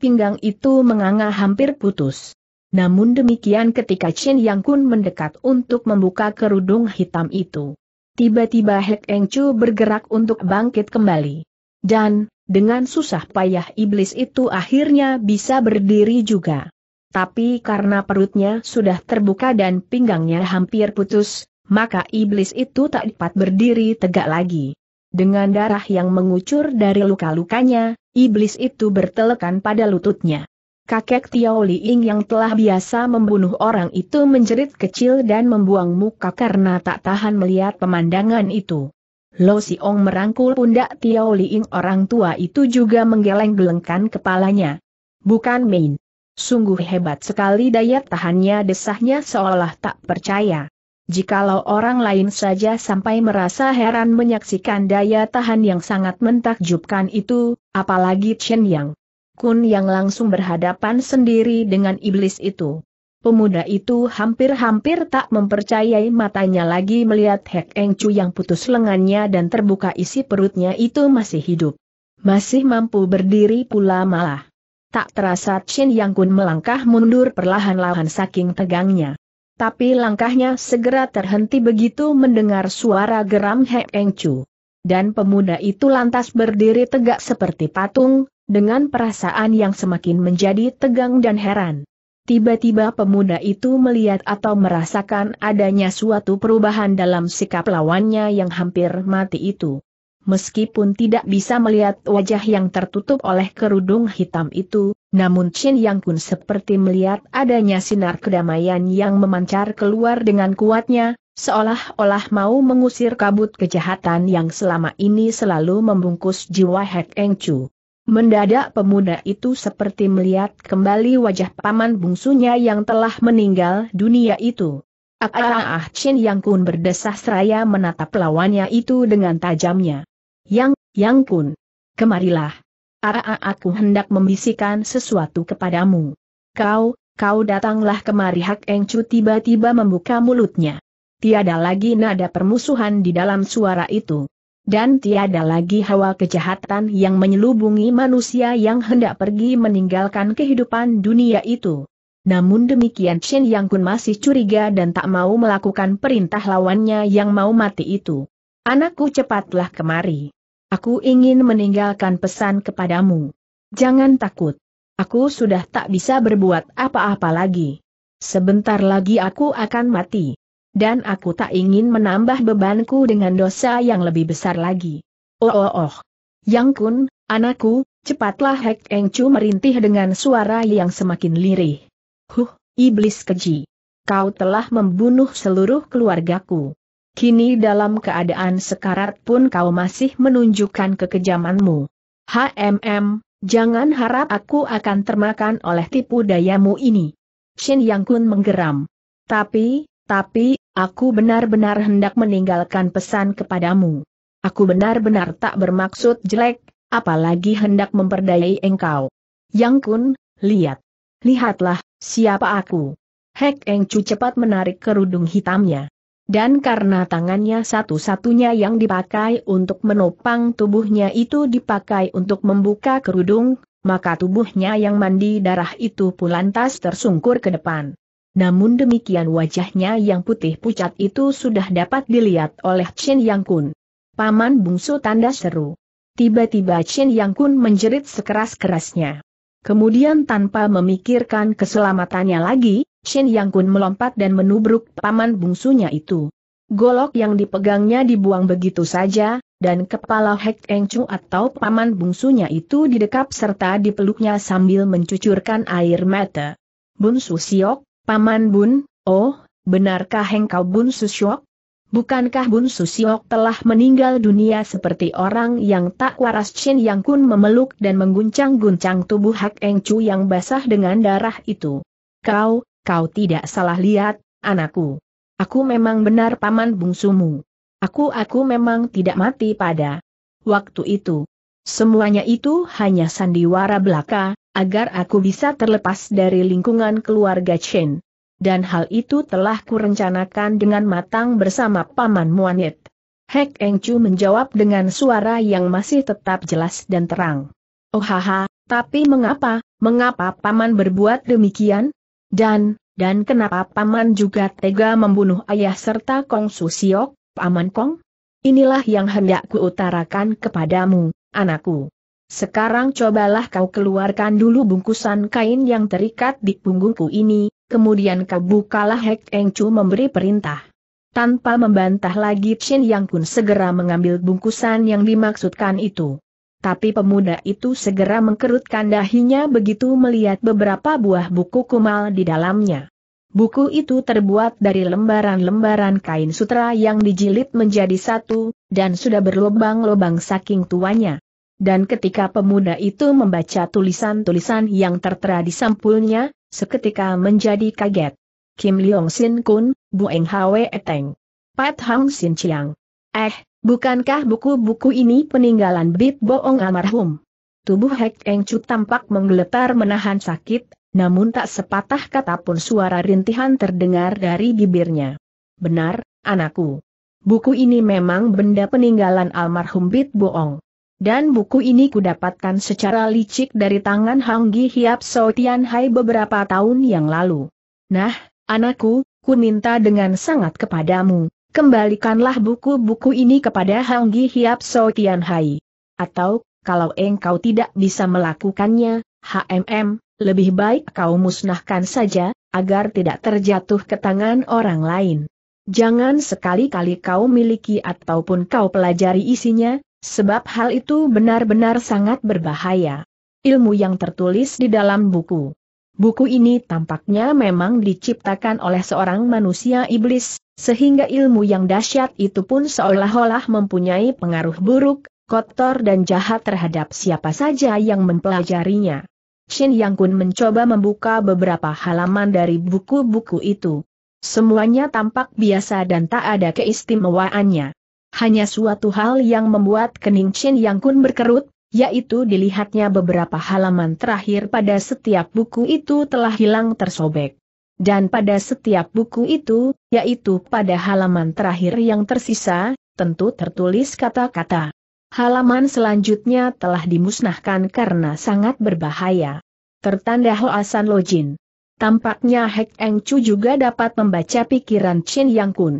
Pinggang itu menganga hampir putus. Namun demikian ketika Chen Yang Kun mendekat untuk membuka kerudung hitam itu. Tiba-tiba Hek Eng Chu bergerak untuk bangkit kembali. Dan, dengan susah payah iblis itu akhirnya bisa berdiri juga. Tapi karena perutnya sudah terbuka dan pinggangnya hampir putus, maka iblis itu tak dapat berdiri tegak lagi. Dengan darah yang mengucur dari luka-lukanya, iblis itu bertelekan pada lututnya. Kakek Tiao Ying yang telah biasa membunuh orang itu menjerit kecil dan membuang muka karena tak tahan melihat pemandangan itu. Lo Siong merangkul pundak Tiao Ying orang tua itu juga menggeleng-gelengkan kepalanya. Bukan main. Sungguh hebat sekali daya tahannya desahnya seolah tak percaya. Jikalau orang lain saja sampai merasa heran menyaksikan daya tahan yang sangat mentakjubkan itu, apalagi Chen Yang. Kun yang langsung berhadapan sendiri dengan iblis itu. Pemuda itu hampir-hampir tak mempercayai matanya lagi melihat Hek Eng Chu yang putus lengannya dan terbuka isi perutnya itu masih hidup. Masih mampu berdiri pula malah. Tak terasa Chen Yang Kun melangkah mundur perlahan-lahan saking tegangnya. Tapi langkahnya segera terhenti begitu mendengar suara geram He Eng Chu. Dan pemuda itu lantas berdiri tegak seperti patung, dengan perasaan yang semakin menjadi tegang dan heran. Tiba-tiba pemuda itu melihat atau merasakan adanya suatu perubahan dalam sikap lawannya yang hampir mati itu. Meskipun tidak bisa melihat wajah yang tertutup oleh kerudung hitam itu, namun Chen Yang Kun seperti melihat adanya sinar kedamaian yang memancar keluar dengan kuatnya, seolah-olah mau mengusir kabut kejahatan yang selama ini selalu membungkus jiwa Hek Eng Chu. Mendadak pemuda itu seperti melihat kembali wajah paman bungsunya yang telah meninggal dunia itu. Ah, ah, ah, ah Chin Yang Kun berdesah seraya menatap lawannya itu dengan tajamnya. Yang, Yang Kun. Kemarilah. Ara aku hendak membisikkan sesuatu kepadamu. Kau, kau datanglah kemari Hak Eng tiba-tiba membuka mulutnya. Tiada lagi nada permusuhan di dalam suara itu. Dan tiada lagi hawa kejahatan yang menyelubungi manusia yang hendak pergi meninggalkan kehidupan dunia itu. Namun demikian Shen Yang Kun masih curiga dan tak mau melakukan perintah lawannya yang mau mati itu. Anakku cepatlah kemari. Aku ingin meninggalkan pesan kepadamu. Jangan takut. Aku sudah tak bisa berbuat apa-apa lagi. Sebentar lagi aku akan mati. Dan aku tak ingin menambah bebanku dengan dosa yang lebih besar lagi. Oh oh oh. Yang kun, anakku, cepatlah Hek Eng Chu merintih dengan suara yang semakin lirih. Huh, iblis keji. Kau telah membunuh seluruh keluargaku. Kini dalam keadaan sekarat pun kau masih menunjukkan kekejamanmu. HMM, jangan harap aku akan termakan oleh tipu dayamu ini. Shin Yang Kun menggeram. Tapi, tapi, aku benar-benar hendak meninggalkan pesan kepadamu. Aku benar-benar tak bermaksud jelek, apalagi hendak memperdayai engkau. Yang Kun, lihat. Lihatlah, siapa aku. Hek Eng Chu cepat menarik kerudung hitamnya. Dan karena tangannya satu-satunya yang dipakai untuk menopang tubuhnya itu dipakai untuk membuka kerudung, maka tubuhnya yang mandi darah itu pun lantas tersungkur ke depan. Namun demikian wajahnya yang putih pucat itu sudah dapat dilihat oleh Chen Yang Kun. Paman bungsu tanda seru. Tiba-tiba Chen Yang Kun menjerit sekeras-kerasnya. Kemudian tanpa memikirkan keselamatannya lagi, Shin Yang Kun melompat dan menubruk paman bungsunya itu. Golok yang dipegangnya dibuang begitu saja, dan kepala Hek Eng Chu atau paman bungsunya itu didekap serta dipeluknya sambil mencucurkan air mata. Bun Susiok, Paman Bun, oh, benarkah engkau Bun Susiok? Bukankah Bun Susiok telah meninggal dunia seperti orang yang tak waras Chin Yang Kun memeluk dan mengguncang-guncang tubuh Hak Eng Chu yang basah dengan darah itu? Kau, Kau tidak salah lihat, anakku. Aku memang benar paman bungsumu. Aku-aku memang tidak mati pada waktu itu. Semuanya itu hanya sandiwara belaka, agar aku bisa terlepas dari lingkungan keluarga Chen. Dan hal itu telah kurencanakan dengan matang bersama Paman Muanit. Hek Eng Chu menjawab dengan suara yang masih tetap jelas dan terang. Oh haha, tapi mengapa, mengapa Paman berbuat demikian? Dan, dan kenapa Paman juga tega membunuh ayah serta Kong Susiok, Paman Kong? Inilah yang hendak kuutarakan kepadamu, anakku. Sekarang cobalah kau keluarkan dulu bungkusan kain yang terikat di punggungku ini, kemudian kau bukalah Hek Eng Chu memberi perintah. Tanpa membantah lagi Chin Yang Kun segera mengambil bungkusan yang dimaksudkan itu tapi pemuda itu segera mengkerutkan dahinya begitu melihat beberapa buah buku kumal di dalamnya. Buku itu terbuat dari lembaran-lembaran kain sutra yang dijilid menjadi satu, dan sudah berlobang-lobang saking tuanya. Dan ketika pemuda itu membaca tulisan-tulisan yang tertera di sampulnya, seketika menjadi kaget. Kim Leong Sin Kun, Bu Eng Hwe Eteng. Pat Hang Sin Chiang. Eh, Bukankah buku-buku ini peninggalan Bit Boong almarhum? Tubuh Hek Eng Chu tampak menggeletar menahan sakit, namun tak sepatah kata pun suara rintihan terdengar dari bibirnya. Benar, anakku. Buku ini memang benda peninggalan almarhum Bit Boong. Dan buku ini kudapatkan secara licik dari tangan Hang Gi Hiap So Tian Hai beberapa tahun yang lalu. Nah, anakku, ku minta dengan sangat kepadamu, Kembalikanlah buku-buku ini kepada Gi Hiap So Tian Hai. Atau, kalau engkau tidak bisa melakukannya, HMM, lebih baik kau musnahkan saja, agar tidak terjatuh ke tangan orang lain. Jangan sekali-kali kau miliki ataupun kau pelajari isinya, sebab hal itu benar-benar sangat berbahaya. Ilmu yang tertulis di dalam buku. Buku ini tampaknya memang diciptakan oleh seorang manusia iblis, sehingga ilmu yang dahsyat itu pun seolah-olah mempunyai pengaruh buruk, kotor dan jahat terhadap siapa saja yang mempelajarinya. Shin Yang Kun mencoba membuka beberapa halaman dari buku-buku itu. Semuanya tampak biasa dan tak ada keistimewaannya. Hanya suatu hal yang membuat kening Shin Yang Kun berkerut, yaitu dilihatnya beberapa halaman terakhir pada setiap buku itu telah hilang tersobek. Dan pada setiap buku itu, yaitu pada halaman terakhir yang tersisa, tentu tertulis kata-kata. Halaman selanjutnya telah dimusnahkan karena sangat berbahaya. Tertanda Hoasan Lojin. Tampaknya Hek Eng Chu juga dapat membaca pikiran Chen Yang Kun.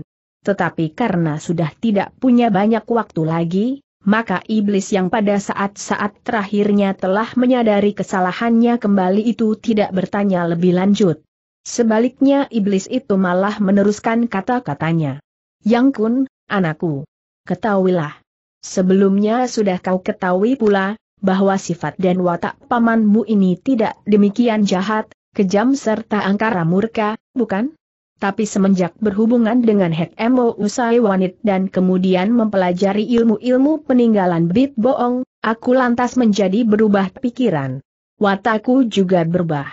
Tetapi karena sudah tidak punya banyak waktu lagi, maka iblis yang pada saat-saat terakhirnya telah menyadari kesalahannya kembali itu tidak bertanya lebih lanjut. Sebaliknya iblis itu malah meneruskan kata-katanya. Yang kun, anakku. Ketahuilah. Sebelumnya sudah kau ketahui pula, bahwa sifat dan watak pamanmu ini tidak demikian jahat, kejam serta angkara murka, bukan? Tapi semenjak berhubungan dengan Hek Emo Usai Wanit dan kemudian mempelajari ilmu-ilmu peninggalan Bit Boong, aku lantas menjadi berubah pikiran. Wataku juga berubah.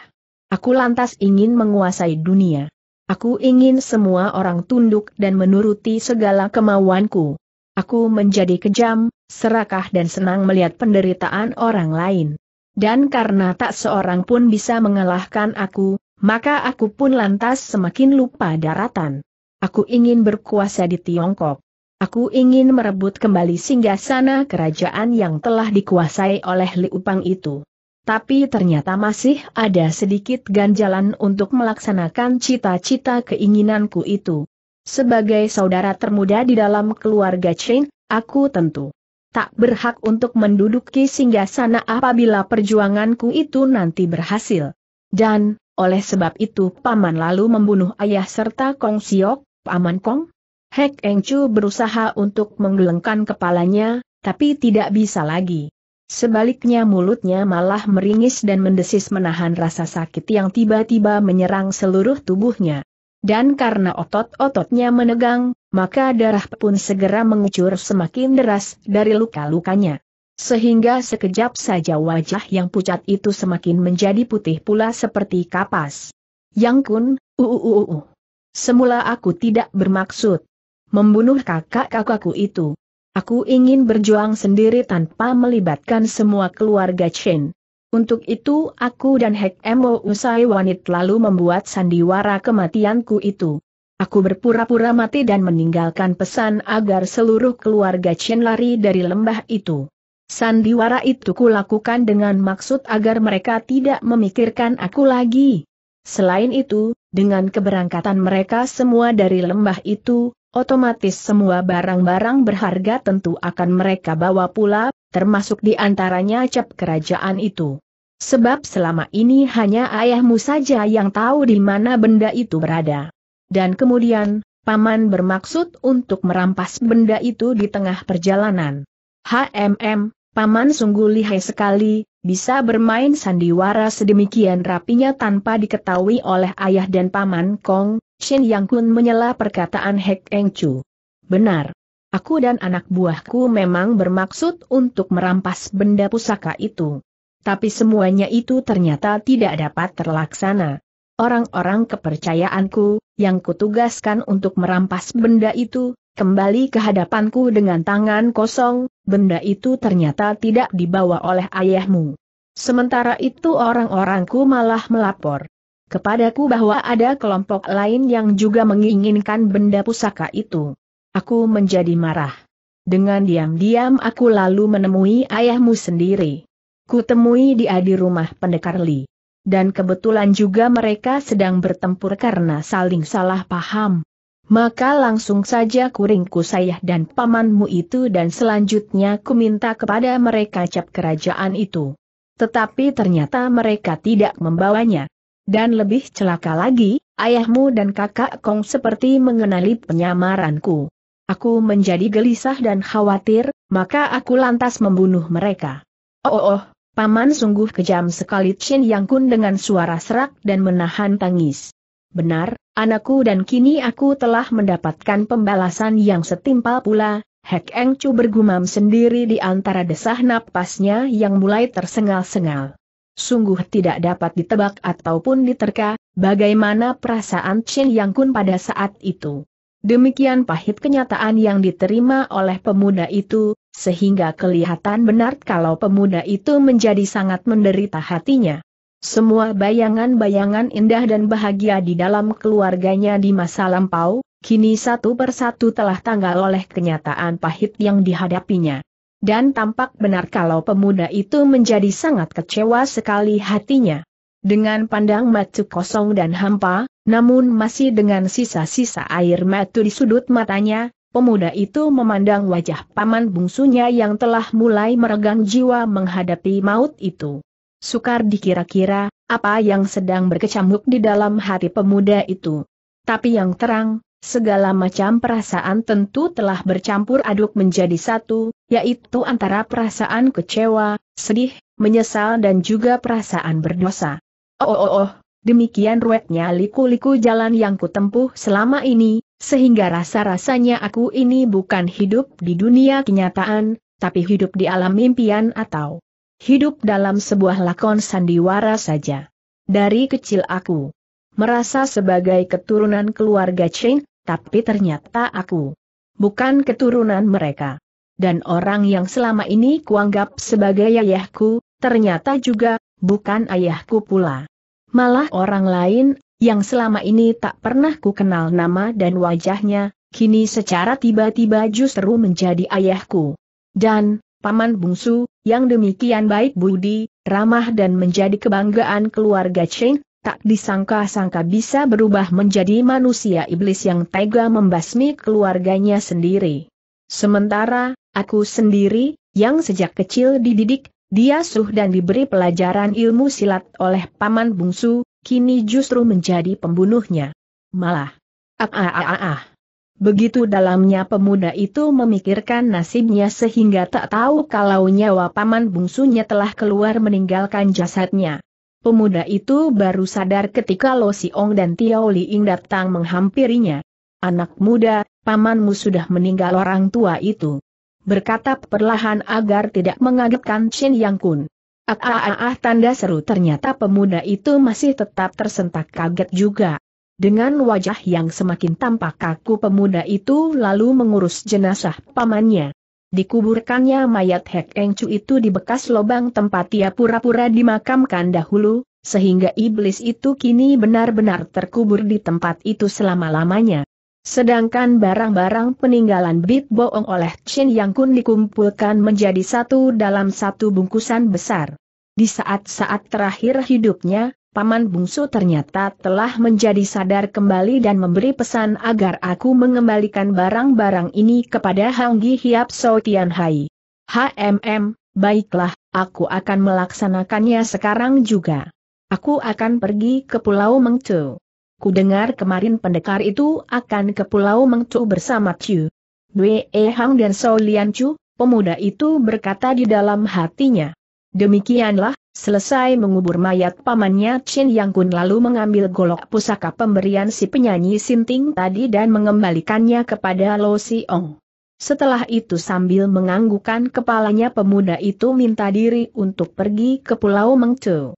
Aku lantas ingin menguasai dunia. Aku ingin semua orang tunduk dan menuruti segala kemauanku. Aku menjadi kejam, serakah dan senang melihat penderitaan orang lain. Dan karena tak seorang pun bisa mengalahkan aku, maka aku pun lantas semakin lupa daratan. Aku ingin berkuasa di Tiongkok. Aku ingin merebut kembali singgasana kerajaan yang telah dikuasai oleh Liupang itu tapi ternyata masih ada sedikit ganjalan untuk melaksanakan cita-cita keinginanku itu. Sebagai saudara termuda di dalam keluarga Chen, aku tentu tak berhak untuk menduduki singgasana apabila perjuanganku itu nanti berhasil. Dan, oleh sebab itu paman lalu membunuh ayah serta Kong Siok, paman Kong. Hek Eng Chu berusaha untuk menggelengkan kepalanya, tapi tidak bisa lagi. Sebaliknya mulutnya malah meringis dan mendesis menahan rasa sakit yang tiba-tiba menyerang seluruh tubuhnya. Dan karena otot-ototnya menegang, maka darah pun segera mengucur semakin deras dari luka-lukanya. Sehingga sekejap saja wajah yang pucat itu semakin menjadi putih pula seperti kapas. Yang kun, uuuuuh. Semula aku tidak bermaksud membunuh kakak-kakakku itu. Aku ingin berjuang sendiri tanpa melibatkan semua keluarga Chen. Untuk itu aku dan Hek Emo Usai Wanit lalu membuat sandiwara kematianku itu. Aku berpura-pura mati dan meninggalkan pesan agar seluruh keluarga Chen lari dari lembah itu. Sandiwara itu kulakukan dengan maksud agar mereka tidak memikirkan aku lagi. Selain itu, dengan keberangkatan mereka semua dari lembah itu, otomatis semua barang-barang berharga tentu akan mereka bawa pula, termasuk di antaranya cap kerajaan itu. Sebab selama ini hanya ayahmu saja yang tahu di mana benda itu berada. Dan kemudian, paman bermaksud untuk merampas benda itu di tengah perjalanan. HMM, paman sungguh lihai sekali, bisa bermain sandiwara sedemikian rapinya tanpa diketahui oleh ayah dan paman Kong, Shen Yang Kun menyela perkataan Hek Eng Chu. Benar. Aku dan anak buahku memang bermaksud untuk merampas benda pusaka itu. Tapi semuanya itu ternyata tidak dapat terlaksana. Orang-orang kepercayaanku, yang kutugaskan untuk merampas benda itu, kembali ke hadapanku dengan tangan kosong, benda itu ternyata tidak dibawa oleh ayahmu. Sementara itu orang-orangku malah melapor kepadaku bahwa ada kelompok lain yang juga menginginkan benda pusaka itu. Aku menjadi marah. Dengan diam-diam aku lalu menemui ayahmu sendiri. Kutemui dia di rumah pendekar Li. Dan kebetulan juga mereka sedang bertempur karena saling salah paham maka langsung saja kuringku sayah dan pamanmu itu dan selanjutnya kuminta kepada mereka cap kerajaan itu. Tetapi ternyata mereka tidak membawanya. Dan lebih celaka lagi, ayahmu dan kakak Kong seperti mengenali penyamaranku. Aku menjadi gelisah dan khawatir, maka aku lantas membunuh mereka. Oh, oh, oh paman sungguh kejam sekali Chin Yang Kun dengan suara serak dan menahan tangis. Benar, anakku dan kini aku telah mendapatkan pembalasan yang setimpal pula, Hek Eng Chu bergumam sendiri di antara desah napasnya yang mulai tersengal-sengal. Sungguh tidak dapat ditebak ataupun diterka, bagaimana perasaan Chen Yang Kun pada saat itu. Demikian pahit kenyataan yang diterima oleh pemuda itu, sehingga kelihatan benar kalau pemuda itu menjadi sangat menderita hatinya. Semua bayangan-bayangan indah dan bahagia di dalam keluarganya di masa lampau, kini satu persatu telah tanggal oleh kenyataan pahit yang dihadapinya. Dan tampak benar kalau pemuda itu menjadi sangat kecewa sekali hatinya. Dengan pandang matu kosong dan hampa, namun masih dengan sisa-sisa air matu di sudut matanya, pemuda itu memandang wajah paman bungsunya yang telah mulai meregang jiwa menghadapi maut itu. Sukar dikira-kira, apa yang sedang berkecamuk di dalam hati pemuda itu. Tapi yang terang, segala macam perasaan tentu telah bercampur aduk menjadi satu, yaitu antara perasaan kecewa, sedih, menyesal dan juga perasaan berdosa. Oh oh oh, oh demikian ruetnya liku-liku jalan yang kutempuh selama ini, sehingga rasa-rasanya aku ini bukan hidup di dunia kenyataan, tapi hidup di alam impian atau Hidup dalam sebuah lakon sandiwara saja. Dari kecil aku merasa sebagai keturunan keluarga Cheng, tapi ternyata aku bukan keturunan mereka. Dan orang yang selama ini kuanggap sebagai ayahku, ternyata juga bukan ayahku pula. Malah orang lain, yang selama ini tak pernah ku kenal nama dan wajahnya, kini secara tiba-tiba justru menjadi ayahku. Dan, paman bungsu, yang demikian baik budi, ramah dan menjadi kebanggaan keluarga Chen, tak disangka-sangka bisa berubah menjadi manusia iblis yang tega membasmi keluarganya sendiri. Sementara, aku sendiri, yang sejak kecil dididik, diasuh dan diberi pelajaran ilmu silat oleh paman bungsu, kini justru menjadi pembunuhnya. Malah. ah ah ah. ah. ah. Begitu dalamnya pemuda itu memikirkan nasibnya sehingga tak tahu kalau nyawa paman bungsunya telah keluar meninggalkan jasadnya. Pemuda itu baru sadar ketika Lo Siong dan Tiao Liing datang menghampirinya. Anak muda, pamanmu sudah meninggal orang tua itu. Berkata perlahan agar tidak mengagetkan Chin Yang Kun. Ah, ah, ah, ah, tanda seru ternyata pemuda itu masih tetap tersentak kaget juga. Dengan wajah yang semakin tampak kaku pemuda itu lalu mengurus jenazah pamannya. Dikuburkannya mayat Hek Eng Chu itu di bekas lobang tempat ia pura-pura dimakamkan dahulu, sehingga iblis itu kini benar-benar terkubur di tempat itu selama-lamanya. Sedangkan barang-barang peninggalan Bit Boong oleh Chen Yang Kun dikumpulkan menjadi satu dalam satu bungkusan besar. Di saat-saat terakhir hidupnya, Paman Bungsu ternyata telah menjadi sadar kembali dan memberi pesan agar aku mengembalikan barang-barang ini kepada Hang Gi Hiap So Tian Hai. HMM, baiklah, aku akan melaksanakannya sekarang juga. Aku akan pergi ke Pulau Mengcu. Ku dengar kemarin pendekar itu akan ke Pulau Mengcu bersama Chu. Dwe E Hang dan So Lian Chu, pemuda itu berkata di dalam hatinya. Demikianlah, Selesai mengubur mayat pamannya Chin Yang Kun lalu mengambil golok pusaka pemberian si penyanyi Sinting tadi dan mengembalikannya kepada Lo Si Ong. Setelah itu sambil menganggukan kepalanya pemuda itu minta diri untuk pergi ke Pulau Mengcu.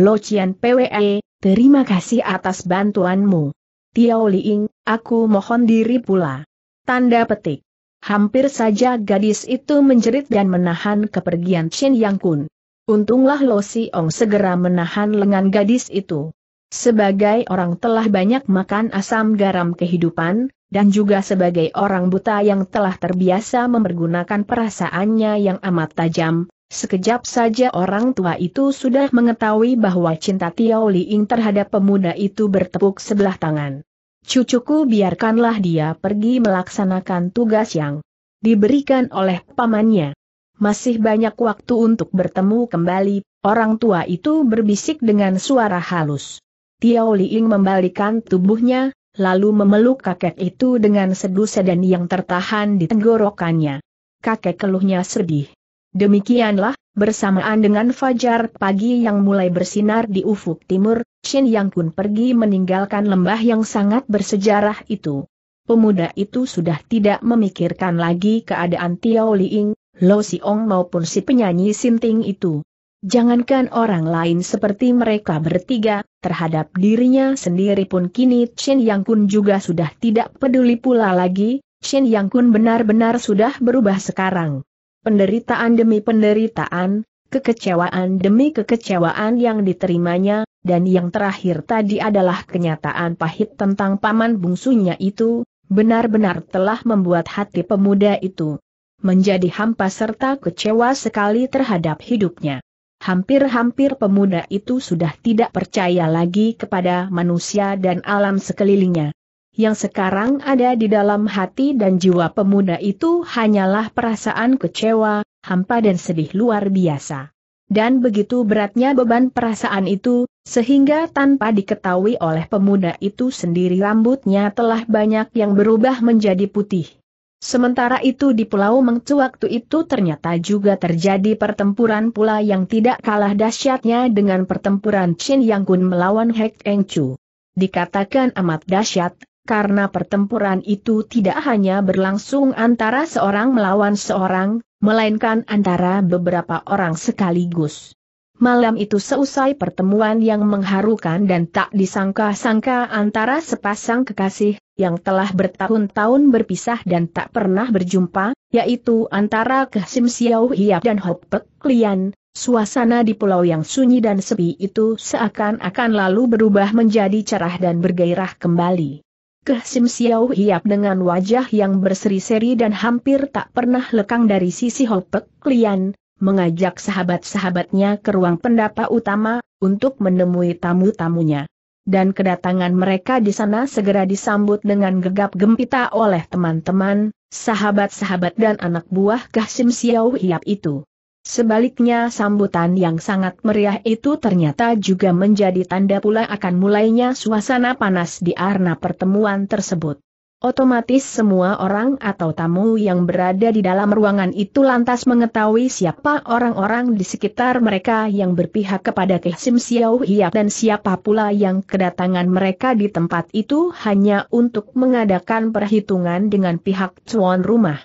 Lo Chian PWE, terima kasih atas bantuanmu. Tiao Liing, aku mohon diri pula. Tanda petik. Hampir saja gadis itu menjerit dan menahan kepergian Chin Yang Kun. Untunglah Lo Si Ong segera menahan lengan gadis itu. Sebagai orang telah banyak makan asam garam kehidupan, dan juga sebagai orang buta yang telah terbiasa mempergunakan perasaannya yang amat tajam, sekejap saja orang tua itu sudah mengetahui bahwa cinta Tiao Li Ying terhadap pemuda itu bertepuk sebelah tangan. Cucuku biarkanlah dia pergi melaksanakan tugas yang diberikan oleh pamannya masih banyak waktu untuk bertemu kembali, orang tua itu berbisik dengan suara halus. Tiao Liing membalikan tubuhnya, lalu memeluk kakek itu dengan sedu sedan yang tertahan di tenggorokannya. Kakek keluhnya sedih. Demikianlah, bersamaan dengan fajar pagi yang mulai bersinar di ufuk timur, Shin Yang Kun pergi meninggalkan lembah yang sangat bersejarah itu. Pemuda itu sudah tidak memikirkan lagi keadaan Tiao Liing, Lo Siong maupun si penyanyi Sinting itu. Jangankan orang lain seperti mereka bertiga, terhadap dirinya sendiri pun kini Chen Yang Kun juga sudah tidak peduli pula lagi, Chen Yang Kun benar-benar sudah berubah sekarang. Penderitaan demi penderitaan, kekecewaan demi kekecewaan yang diterimanya, dan yang terakhir tadi adalah kenyataan pahit tentang paman bungsunya itu, benar-benar telah membuat hati pemuda itu menjadi hampa serta kecewa sekali terhadap hidupnya. Hampir-hampir pemuda itu sudah tidak percaya lagi kepada manusia dan alam sekelilingnya. Yang sekarang ada di dalam hati dan jiwa pemuda itu hanyalah perasaan kecewa, hampa dan sedih luar biasa. Dan begitu beratnya beban perasaan itu, sehingga tanpa diketahui oleh pemuda itu sendiri rambutnya telah banyak yang berubah menjadi putih. Sementara itu di Pulau Mengcu waktu itu ternyata juga terjadi pertempuran pula yang tidak kalah dahsyatnya dengan pertempuran Chin Yang Kun melawan Hek Eng Chu. Dikatakan amat dahsyat, karena pertempuran itu tidak hanya berlangsung antara seorang melawan seorang, melainkan antara beberapa orang sekaligus. Malam itu seusai pertemuan yang mengharukan dan tak disangka-sangka antara sepasang kekasih, yang telah bertahun-tahun berpisah dan tak pernah berjumpa, yaitu antara Kehsim Xiao Hiap dan Hop Lian, suasana di pulau yang sunyi dan sepi itu seakan-akan lalu berubah menjadi cerah dan bergairah kembali. Kehsim Xiao Hiap dengan wajah yang berseri-seri dan hampir tak pernah lekang dari sisi Hop Lian, mengajak sahabat-sahabatnya ke ruang pendapa utama, untuk menemui tamu-tamunya. Dan kedatangan mereka di sana segera disambut dengan gegap gempita oleh teman-teman, sahabat-sahabat dan anak buah Kasim Xiao Hiap itu. Sebaliknya sambutan yang sangat meriah itu ternyata juga menjadi tanda pula akan mulainya suasana panas di arena pertemuan tersebut. Otomatis semua orang atau tamu yang berada di dalam ruangan itu lantas mengetahui siapa orang-orang di sekitar mereka yang berpihak kepada Kehsim Xiao Hiap dan siapa pula yang kedatangan mereka di tempat itu hanya untuk mengadakan perhitungan dengan pihak tuan rumah.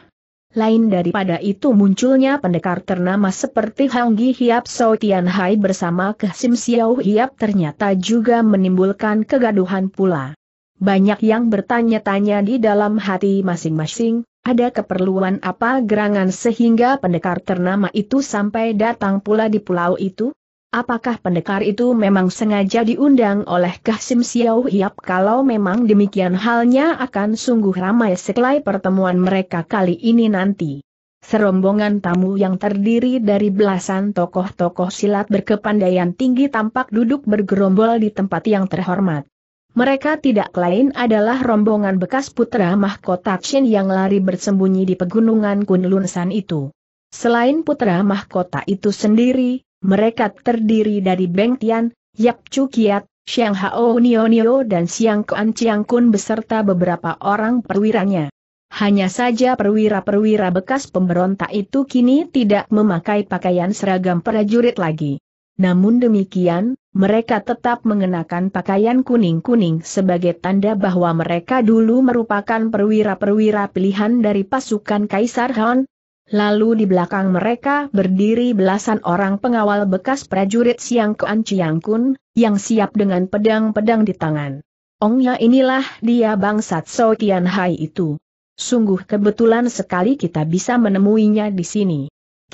Lain daripada itu munculnya pendekar ternama seperti Gi Hiap So Hai bersama Kehsim Xiao Hiap ternyata juga menimbulkan kegaduhan pula. Banyak yang bertanya-tanya di dalam hati masing-masing, ada keperluan apa gerangan sehingga pendekar ternama itu sampai datang pula di pulau itu? Apakah pendekar itu memang sengaja diundang oleh Kasim Xiao Hiap kalau memang demikian halnya akan sungguh ramai sekelai pertemuan mereka kali ini nanti. Serombongan tamu yang terdiri dari belasan tokoh-tokoh silat berkepandaian tinggi tampak duduk bergerombol di tempat yang terhormat. Mereka tidak lain adalah rombongan bekas putra mahkota Qin yang lari bersembunyi di pegunungan Kunlunsan itu. Selain putra mahkota itu sendiri, mereka terdiri dari Beng Tian, Yap Chu Kiat, Xiang Hao Nio Nio dan Xiang Kuan Chiang Kun beserta beberapa orang perwiranya. Hanya saja perwira-perwira bekas pemberontak itu kini tidak memakai pakaian seragam prajurit lagi. Namun demikian, mereka tetap mengenakan pakaian kuning-kuning sebagai tanda bahwa mereka dulu merupakan perwira-perwira pilihan dari pasukan Kaisar Han. Lalu di belakang mereka berdiri belasan orang pengawal bekas prajurit Siang Kuan Chiang Kun, yang siap dengan pedang-pedang di tangan. Ongnya inilah dia bangsat So Tian Hai itu. Sungguh kebetulan sekali kita bisa menemuinya di sini.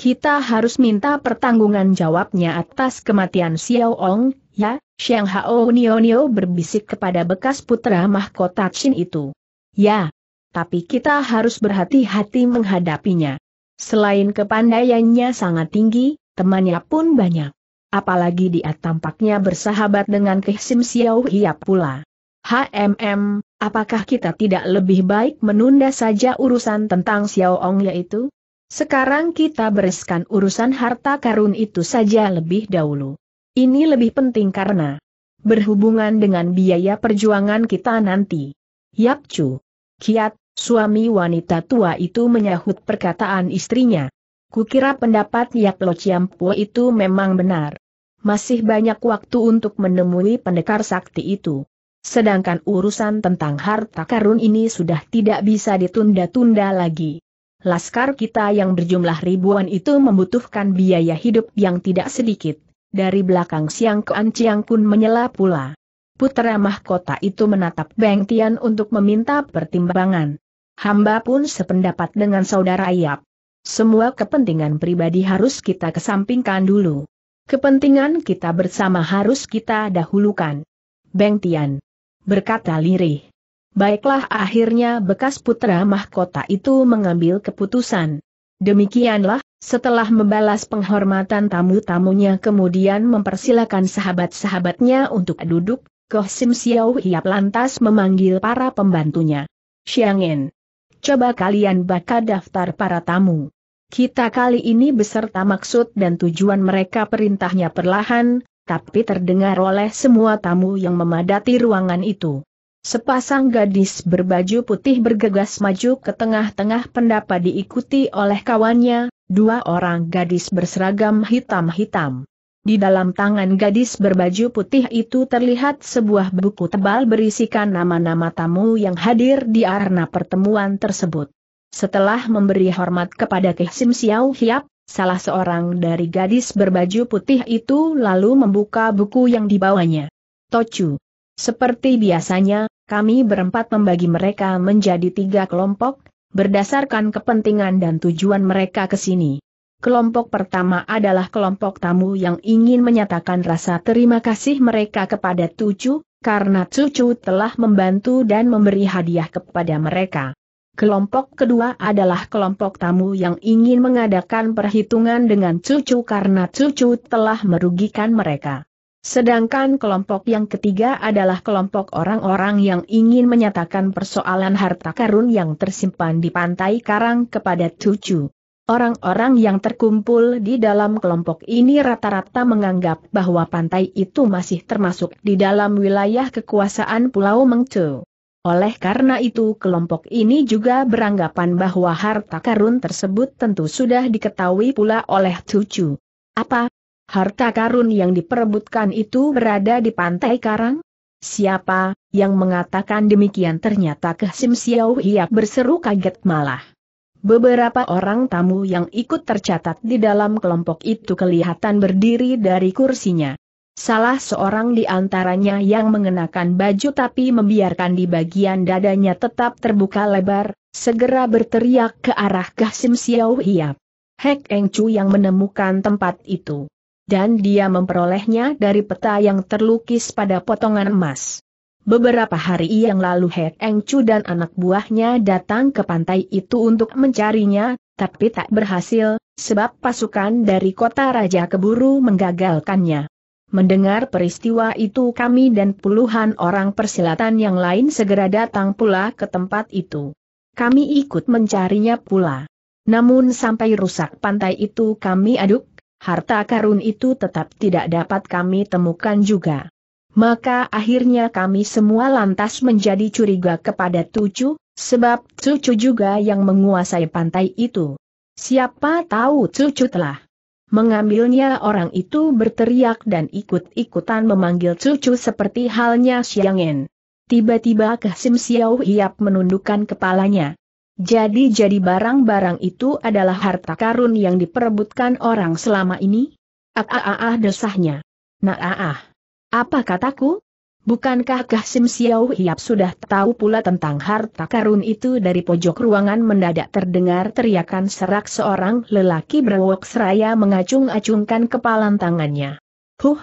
Kita harus minta pertanggungan jawabnya atas kematian Xiao Ong, ya, Xiang Hao Nio Nio berbisik kepada bekas putra mahkota Qin itu. Ya, tapi kita harus berhati-hati menghadapinya. Selain kepandaiannya sangat tinggi, temannya pun banyak. Apalagi dia tampaknya bersahabat dengan Kehsim Xiao Hiap pula. HMM, apakah kita tidak lebih baik menunda saja urusan tentang Xiao Ong yaitu? Sekarang kita bereskan urusan harta karun itu saja lebih dahulu. Ini lebih penting karena berhubungan dengan biaya perjuangan kita nanti. Yap Chu. Kiat, suami wanita tua itu menyahut perkataan istrinya. Kukira pendapat Yap Lo Ciampu itu memang benar. Masih banyak waktu untuk menemui pendekar sakti itu. Sedangkan urusan tentang harta karun ini sudah tidak bisa ditunda-tunda lagi. Laskar kita yang berjumlah ribuan itu membutuhkan biaya hidup yang tidak sedikit. Dari belakang Siang ke Chiang pun menyela pula. Putera mahkota itu menatap Beng Tian untuk meminta pertimbangan. Hamba pun sependapat dengan saudara Yap. Semua kepentingan pribadi harus kita kesampingkan dulu. Kepentingan kita bersama harus kita dahulukan. Beng Tian. Berkata lirih. Baiklah akhirnya bekas putra mahkota itu mengambil keputusan. Demikianlah, setelah membalas penghormatan tamu-tamunya kemudian mempersilakan sahabat-sahabatnya untuk duduk, Koh Sim Xiao Hiap lantas memanggil para pembantunya. Xiangin, coba kalian baca daftar para tamu. Kita kali ini beserta maksud dan tujuan mereka perintahnya perlahan, tapi terdengar oleh semua tamu yang memadati ruangan itu. Sepasang gadis berbaju putih bergegas maju ke tengah-tengah pendapat diikuti oleh kawannya, dua orang gadis berseragam hitam-hitam. Di dalam tangan gadis berbaju putih itu terlihat sebuah buku tebal berisikan nama-nama tamu yang hadir di arena pertemuan tersebut. Setelah memberi hormat kepada Kehsim Xiao Hiap, salah seorang dari gadis berbaju putih itu lalu membuka buku yang dibawanya. Tocu. Seperti biasanya, kami berempat membagi mereka menjadi tiga kelompok, berdasarkan kepentingan dan tujuan mereka ke sini. Kelompok pertama adalah kelompok tamu yang ingin menyatakan rasa terima kasih mereka kepada Tucu, karena Tucu telah membantu dan memberi hadiah kepada mereka. Kelompok kedua adalah kelompok tamu yang ingin mengadakan perhitungan dengan Tucu karena Tucu telah merugikan mereka. Sedangkan kelompok yang ketiga adalah kelompok orang-orang yang ingin menyatakan persoalan harta karun yang tersimpan di pantai karang kepada cucu. Orang-orang yang terkumpul di dalam kelompok ini rata-rata menganggap bahwa pantai itu masih termasuk di dalam wilayah kekuasaan Pulau Mengcu. Oleh karena itu kelompok ini juga beranggapan bahwa harta karun tersebut tentu sudah diketahui pula oleh cucu. Apa Harta karun yang diperebutkan itu berada di pantai karang? Siapa yang mengatakan demikian ternyata Kesim Xiao Hiap berseru kaget malah. Beberapa orang tamu yang ikut tercatat di dalam kelompok itu kelihatan berdiri dari kursinya. Salah seorang di antaranya yang mengenakan baju tapi membiarkan di bagian dadanya tetap terbuka lebar, segera berteriak ke arah Kesim Xiao Hiap. Hek Eng Chu yang menemukan tempat itu dan dia memperolehnya dari peta yang terlukis pada potongan emas. Beberapa hari yang lalu Hek Eng Chu dan anak buahnya datang ke pantai itu untuk mencarinya, tapi tak berhasil, sebab pasukan dari kota raja keburu menggagalkannya. Mendengar peristiwa itu kami dan puluhan orang persilatan yang lain segera datang pula ke tempat itu. Kami ikut mencarinya pula. Namun sampai rusak pantai itu kami aduk harta karun itu tetap tidak dapat kami temukan juga. Maka akhirnya kami semua lantas menjadi curiga kepada Tucu, sebab Tucu juga yang menguasai pantai itu. Siapa tahu Tucu telah mengambilnya orang itu berteriak dan ikut-ikutan memanggil cucu seperti halnya Xiangen. Tiba-tiba Kasim Xiao Hiap menundukkan kepalanya. Jadi-jadi barang-barang itu adalah harta karun yang diperebutkan orang selama ini? Ah, ah, ah desahnya. Nah ah, ah. Apa kataku? Bukankah Kahsim Xiao Hiap sudah tahu pula tentang harta karun itu dari pojok ruangan mendadak terdengar teriakan serak seorang lelaki berwok seraya mengacung-acungkan kepalan tangannya. Huh!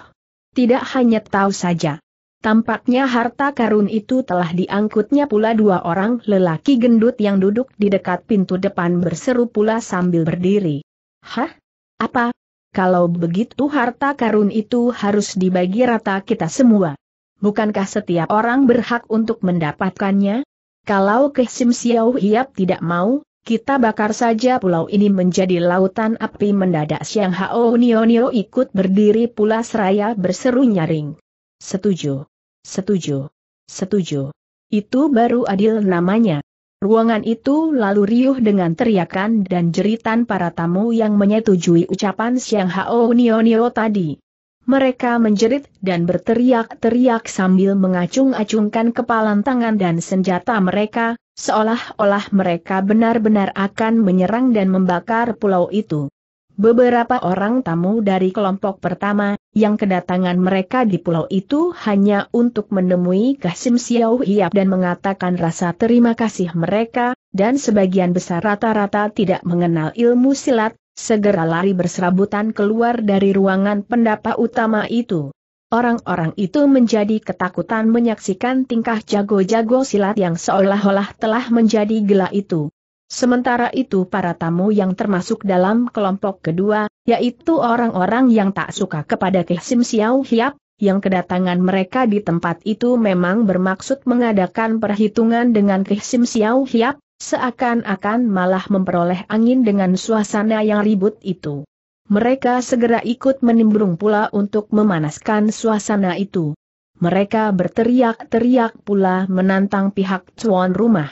Tidak hanya tahu saja, Tampaknya harta karun itu telah diangkutnya pula dua orang lelaki gendut yang duduk di dekat pintu depan berseru pula sambil berdiri. Hah? Apa? Kalau begitu harta karun itu harus dibagi rata kita semua. Bukankah setiap orang berhak untuk mendapatkannya? Kalau Kesim Xiao Hiap tidak mau, kita bakar saja pulau ini menjadi lautan api mendadak Siang Hao Nio Nio ikut berdiri pula seraya berseru nyaring. Setuju. Setuju. Setuju. Itu baru adil namanya. Ruangan itu lalu riuh dengan teriakan dan jeritan para tamu yang menyetujui ucapan Siang Hao Nio Nio tadi. Mereka menjerit dan berteriak-teriak sambil mengacung-acungkan kepalan tangan dan senjata mereka, seolah-olah mereka benar-benar akan menyerang dan membakar pulau itu. Beberapa orang tamu dari kelompok pertama, yang kedatangan mereka di pulau itu hanya untuk menemui Kasim Xiao Hiap dan mengatakan rasa terima kasih mereka, dan sebagian besar rata-rata tidak mengenal ilmu silat, segera lari berserabutan keluar dari ruangan pendapa utama itu. Orang-orang itu menjadi ketakutan menyaksikan tingkah jago-jago silat yang seolah-olah telah menjadi gelap itu. Sementara itu para tamu yang termasuk dalam kelompok kedua, yaitu orang-orang yang tak suka kepada Kehsim Xiao Hiap, yang kedatangan mereka di tempat itu memang bermaksud mengadakan perhitungan dengan Kehsim Xiao Hiap, seakan-akan malah memperoleh angin dengan suasana yang ribut itu. Mereka segera ikut menimbrung pula untuk memanaskan suasana itu. Mereka berteriak-teriak pula menantang pihak tuan rumah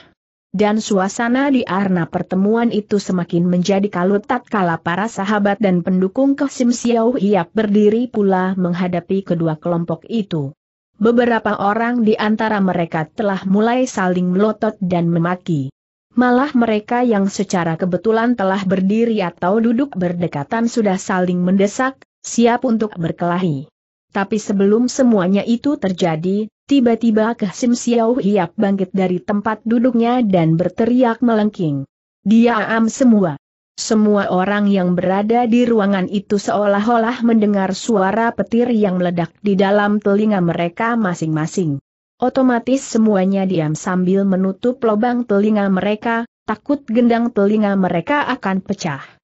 dan suasana di arena pertemuan itu semakin menjadi kalut tatkala para sahabat dan pendukung Kosim Xiao Hiap berdiri pula menghadapi kedua kelompok itu. Beberapa orang di antara mereka telah mulai saling melotot dan memaki. Malah mereka yang secara kebetulan telah berdiri atau duduk berdekatan sudah saling mendesak, siap untuk berkelahi. Tapi sebelum semuanya itu terjadi, Tiba-tiba Sim Xiao Hiap bangkit dari tempat duduknya dan berteriak melengking. Dia am semua. Semua orang yang berada di ruangan itu seolah-olah mendengar suara petir yang meledak di dalam telinga mereka masing-masing. Otomatis semuanya diam sambil menutup lubang telinga mereka, takut gendang telinga mereka akan pecah.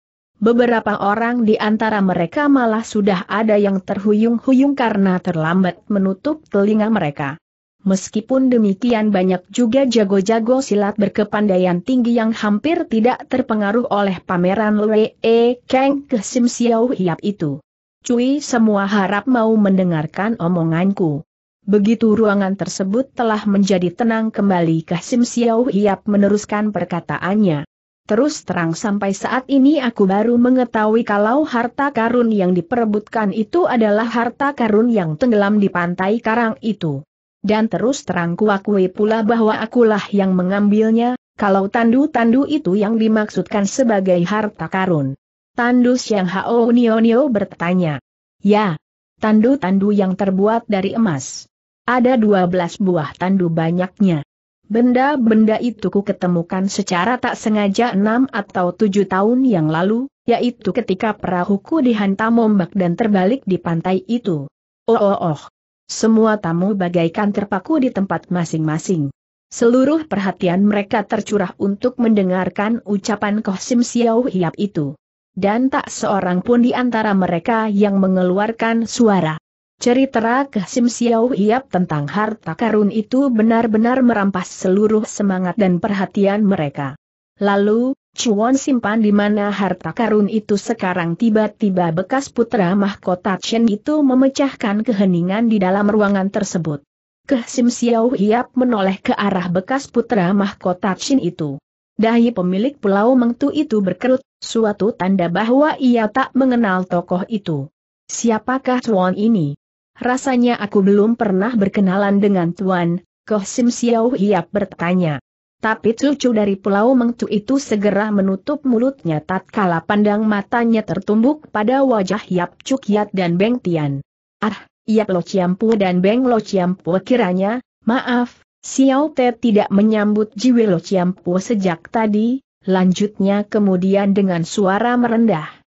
Beberapa orang di antara mereka malah sudah ada yang terhuyung-huyung karena terlambat menutup telinga mereka. Meskipun demikian banyak juga jago-jago silat berkepandaian tinggi yang hampir tidak terpengaruh oleh pameran Lue E Kang ke Sim Hiap itu. Cui semua harap mau mendengarkan omonganku. Begitu ruangan tersebut telah menjadi tenang kembali Kasim Siow Hiap meneruskan perkataannya. Terus terang sampai saat ini aku baru mengetahui kalau harta karun yang diperebutkan itu adalah harta karun yang tenggelam di pantai karang itu. Dan terus terang kuakui pula bahwa akulah yang mengambilnya, kalau tandu-tandu itu yang dimaksudkan sebagai harta karun. Tandus yang Hao Nio Nio bertanya. Ya, tandu-tandu yang terbuat dari emas. Ada 12 buah tandu banyaknya. Benda-benda itu ku ketemukan secara tak sengaja enam atau tujuh tahun yang lalu, yaitu ketika perahuku dihantam ombak dan terbalik di pantai itu. Oh oh oh. Semua tamu bagaikan terpaku di tempat masing-masing. Seluruh perhatian mereka tercurah untuk mendengarkan ucapan Koh Sim Siau Hiap itu. Dan tak seorang pun di antara mereka yang mengeluarkan suara. Cerita Kasim Xiao Hiap tentang harta karun itu benar-benar merampas seluruh semangat dan perhatian mereka. Lalu, Chuan simpan di mana harta karun itu sekarang tiba-tiba bekas putra mahkota Chen itu memecahkan keheningan di dalam ruangan tersebut. Kehsim Xiao Hiap menoleh ke arah bekas putra mahkota Chen itu. Dahi pemilik pulau Mengtu itu berkerut, suatu tanda bahwa ia tak mengenal tokoh itu. Siapakah Chuan ini? rasanya aku belum pernah berkenalan dengan Tuan, Koh Sim Xiao Hiap bertanya. Tapi cucu dari Pulau Mengtu itu segera menutup mulutnya tatkala pandang matanya tertumbuk pada wajah Yap Cuk Yat dan Beng Tian. Ah, Yap Lo Ciampu dan Beng Lo Ciampu kiranya, maaf, Xiao Te tidak menyambut Jiwe Lo Ciampu sejak tadi, lanjutnya kemudian dengan suara merendah.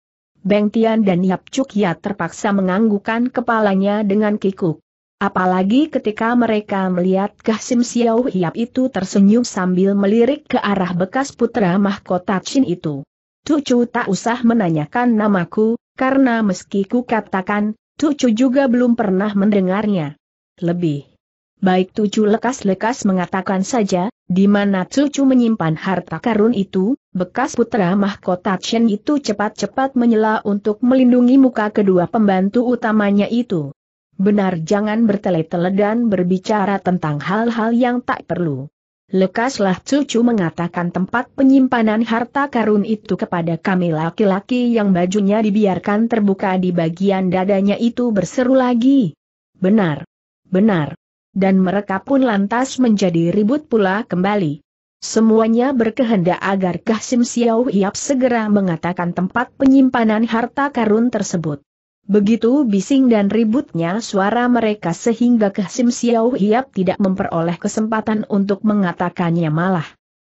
Beng Tian dan Yap Chuk Ya terpaksa menganggukan kepalanya dengan kikuk. Apalagi ketika mereka melihat Sim Xiao Hiap itu tersenyum sambil melirik ke arah bekas putra mahkota Chin itu. Tucu tak usah menanyakan namaku, karena meski ku katakan, Tucu juga belum pernah mendengarnya. Lebih baik Tucu lekas-lekas mengatakan saja, di mana Tucu menyimpan harta karun itu, bekas putra mahkota Chen itu cepat-cepat menyela untuk melindungi muka kedua pembantu utamanya itu. Benar jangan bertele-tele dan berbicara tentang hal-hal yang tak perlu. Lekaslah cucu mengatakan tempat penyimpanan harta karun itu kepada kami laki-laki yang bajunya dibiarkan terbuka di bagian dadanya itu berseru lagi. Benar. Benar dan mereka pun lantas menjadi ribut pula kembali. Semuanya berkehendak agar Kasim Xiao Hiap segera mengatakan tempat penyimpanan harta karun tersebut. Begitu bising dan ributnya suara mereka sehingga Kasim Xiao Hiap tidak memperoleh kesempatan untuk mengatakannya malah.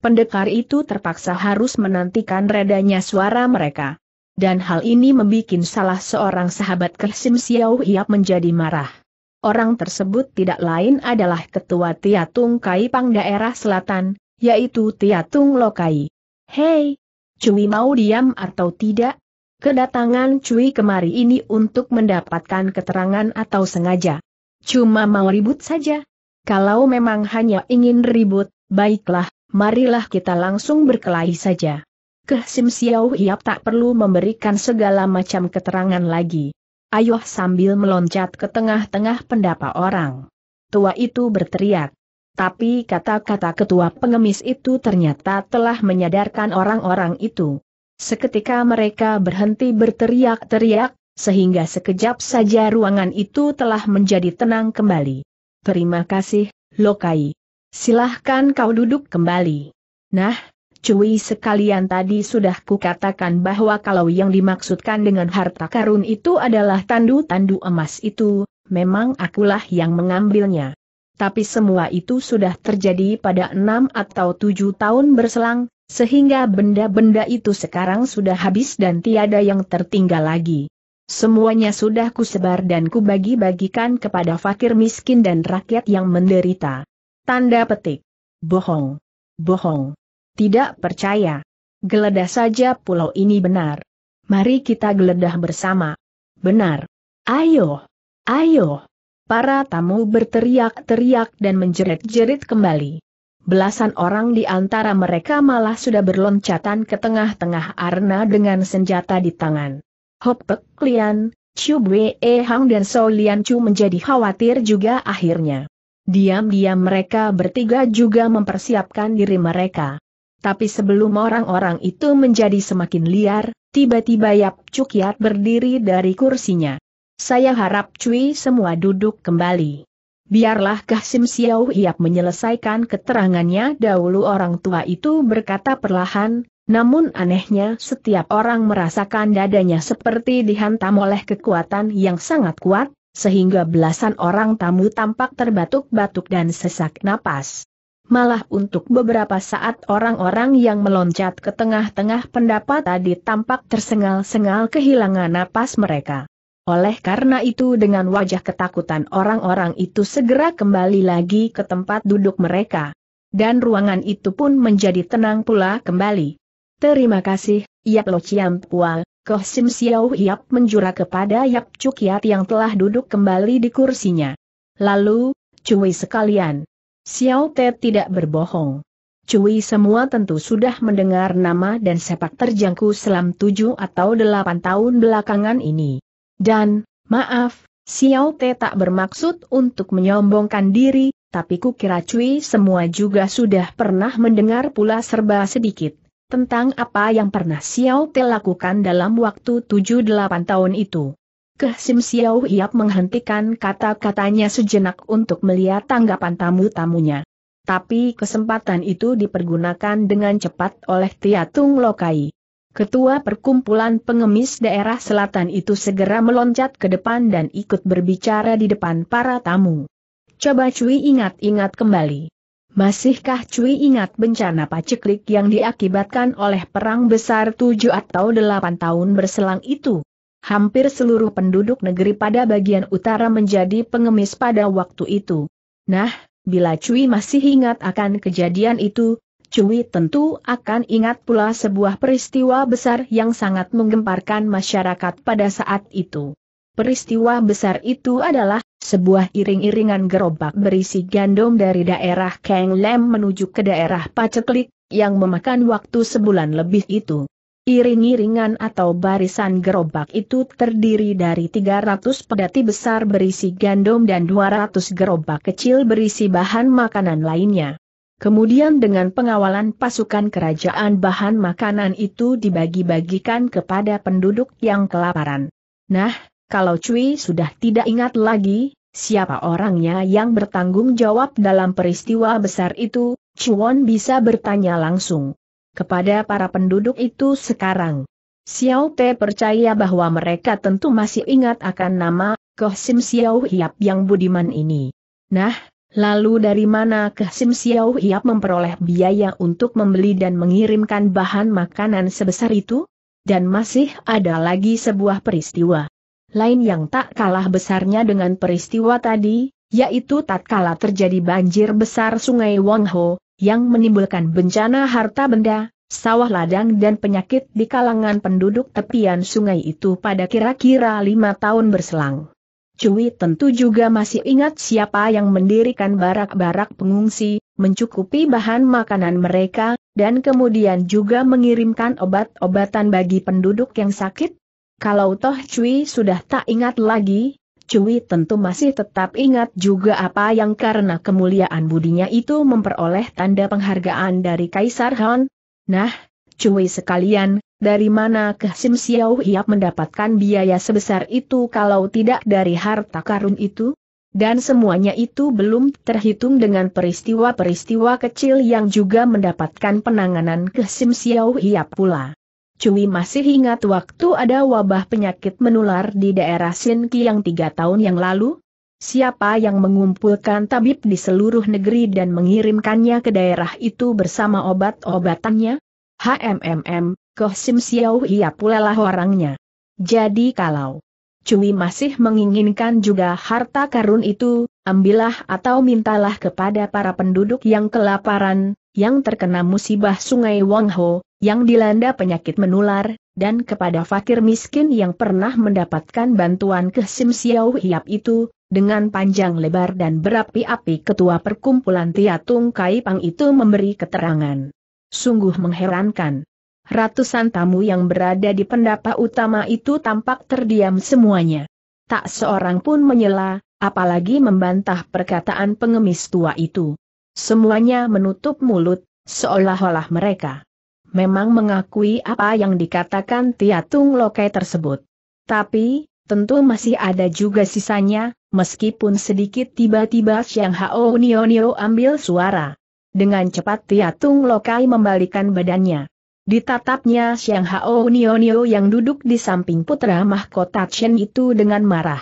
Pendekar itu terpaksa harus menantikan redanya suara mereka. Dan hal ini membuat salah seorang sahabat Kasim Xiao Hiap menjadi marah. Orang tersebut tidak lain adalah ketua Tiatung Kai Kaipang daerah selatan, yaitu Tiatung Lokai. Hei, Cui mau diam atau tidak? Kedatangan Cui kemari ini untuk mendapatkan keterangan atau sengaja. Cuma mau ribut saja. Kalau memang hanya ingin ribut, baiklah, marilah kita langsung berkelahi saja. Kehsim Sim Hiap tak perlu memberikan segala macam keterangan lagi ayuh sambil meloncat ke tengah-tengah pendapa orang. Tua itu berteriak. Tapi kata-kata ketua pengemis itu ternyata telah menyadarkan orang-orang itu. Seketika mereka berhenti berteriak-teriak, sehingga sekejap saja ruangan itu telah menjadi tenang kembali. Terima kasih, Lokai. Silahkan kau duduk kembali. Nah, Cui sekalian tadi sudah kukatakan bahwa kalau yang dimaksudkan dengan harta karun itu adalah tandu-tandu emas itu, memang akulah yang mengambilnya. Tapi semua itu sudah terjadi pada enam atau tujuh tahun berselang, sehingga benda-benda itu sekarang sudah habis dan tiada yang tertinggal lagi. Semuanya sudah kusebar dan kubagi-bagikan kepada fakir miskin dan rakyat yang menderita. Tanda petik. Bohong. Bohong. Tidak percaya. Geledah saja pulau ini benar. Mari kita geledah bersama. Benar. Ayo. Ayo. Para tamu berteriak-teriak dan menjerit-jerit kembali. Belasan orang di antara mereka malah sudah berloncatan ke tengah-tengah Arna dengan senjata di tangan. Hop Pek Lian, Chu Bwe e Hang dan So Lian Chu menjadi khawatir juga akhirnya. Diam-diam mereka bertiga juga mempersiapkan diri mereka. Tapi sebelum orang-orang itu menjadi semakin liar, tiba-tiba Yap Cukiat berdiri dari kursinya. Saya harap Cui semua duduk kembali. Biarlah Kahsim Xiao Yap menyelesaikan keterangannya dahulu orang tua itu berkata perlahan, namun anehnya setiap orang merasakan dadanya seperti dihantam oleh kekuatan yang sangat kuat, sehingga belasan orang tamu tampak terbatuk-batuk dan sesak napas. Malah untuk beberapa saat orang-orang yang meloncat ke tengah-tengah pendapat tadi tampak tersengal-sengal kehilangan napas mereka. Oleh karena itu dengan wajah ketakutan orang-orang itu segera kembali lagi ke tempat duduk mereka. Dan ruangan itu pun menjadi tenang pula kembali. Terima kasih, Yap Lo Chiam Pual, Koh Sim Xiao Yap menjura kepada Yap Cukiat yang telah duduk kembali di kursinya. Lalu, cuy sekalian, Xiao Te tidak berbohong. Cui semua tentu sudah mendengar nama dan sepak terjangku selam tujuh atau delapan tahun belakangan ini. Dan, maaf, Xiao Te tak bermaksud untuk menyombongkan diri, tapi kukira Cui semua juga sudah pernah mendengar pula serba sedikit tentang apa yang pernah Xiao Te lakukan dalam waktu tujuh delapan tahun itu. Kehsim Sim Xiao Hiap menghentikan kata-katanya sejenak untuk melihat tanggapan tamu-tamunya. Tapi kesempatan itu dipergunakan dengan cepat oleh Tiatung Lokai. Ketua perkumpulan pengemis daerah selatan itu segera meloncat ke depan dan ikut berbicara di depan para tamu. Coba Cui ingat-ingat kembali. Masihkah Cui ingat bencana paceklik yang diakibatkan oleh perang besar tujuh atau delapan tahun berselang itu? hampir seluruh penduduk negeri pada bagian utara menjadi pengemis pada waktu itu. Nah, bila Cui masih ingat akan kejadian itu, Cui tentu akan ingat pula sebuah peristiwa besar yang sangat menggemparkan masyarakat pada saat itu. Peristiwa besar itu adalah sebuah iring-iringan gerobak berisi gandum dari daerah Kang Lem menuju ke daerah Paceklik, yang memakan waktu sebulan lebih itu. Iring-iringan atau barisan gerobak itu terdiri dari 300 pedati besar berisi gandum dan 200 gerobak kecil berisi bahan makanan lainnya. Kemudian dengan pengawalan pasukan kerajaan bahan makanan itu dibagi-bagikan kepada penduduk yang kelaparan. Nah, kalau Cui sudah tidak ingat lagi, siapa orangnya yang bertanggung jawab dalam peristiwa besar itu, Cuan bisa bertanya langsung kepada para penduduk itu sekarang. Xiao Te percaya bahwa mereka tentu masih ingat akan nama Koh Sim Xiao Hiap yang budiman ini. Nah, lalu dari mana Koh Sim Xiao Hiap memperoleh biaya untuk membeli dan mengirimkan bahan makanan sebesar itu? Dan masih ada lagi sebuah peristiwa lain yang tak kalah besarnya dengan peristiwa tadi, yaitu tatkala terjadi banjir besar Sungai Wangho, yang menimbulkan bencana harta benda, sawah ladang dan penyakit di kalangan penduduk tepian sungai itu pada kira-kira lima tahun berselang. Cui tentu juga masih ingat siapa yang mendirikan barak-barak pengungsi, mencukupi bahan makanan mereka, dan kemudian juga mengirimkan obat-obatan bagi penduduk yang sakit. Kalau Toh Cui sudah tak ingat lagi, Cui tentu masih tetap ingat juga apa yang karena kemuliaan budinya itu memperoleh tanda penghargaan dari Kaisar Han. Nah, Cui sekalian, dari mana Sim Xiao Hiap mendapatkan biaya sebesar itu kalau tidak dari harta karun itu? Dan semuanya itu belum terhitung dengan peristiwa-peristiwa kecil yang juga mendapatkan penanganan Sim Xiao Hiap pula. Cui masih ingat waktu ada wabah penyakit menular di daerah Sinki yang tiga tahun yang lalu? Siapa yang mengumpulkan tabib di seluruh negeri dan mengirimkannya ke daerah itu bersama obat-obatannya? HMMM, Koh Sim Siau Hia lah orangnya. Jadi kalau Cui masih menginginkan juga harta karun itu, ambillah atau mintalah kepada para penduduk yang kelaparan, yang terkena musibah sungai Wangho, yang dilanda penyakit menular, dan kepada fakir miskin yang pernah mendapatkan bantuan ke Sim Siau Hiap itu, dengan panjang lebar dan berapi-api ketua perkumpulan Tiatung Kai Pang itu memberi keterangan. Sungguh mengherankan. Ratusan tamu yang berada di pendapa utama itu tampak terdiam semuanya. Tak seorang pun menyela, apalagi membantah perkataan pengemis tua itu. Semuanya menutup mulut, seolah-olah mereka memang mengakui apa yang dikatakan Tiatung Lokai tersebut. Tapi, tentu masih ada juga sisanya, meskipun sedikit tiba-tiba siang Hao Nio Nio ambil suara. Dengan cepat Tiatung Lokai membalikan badannya. Ditatapnya siang Hao Nio Nio yang duduk di samping putra mahkota Chen itu dengan marah.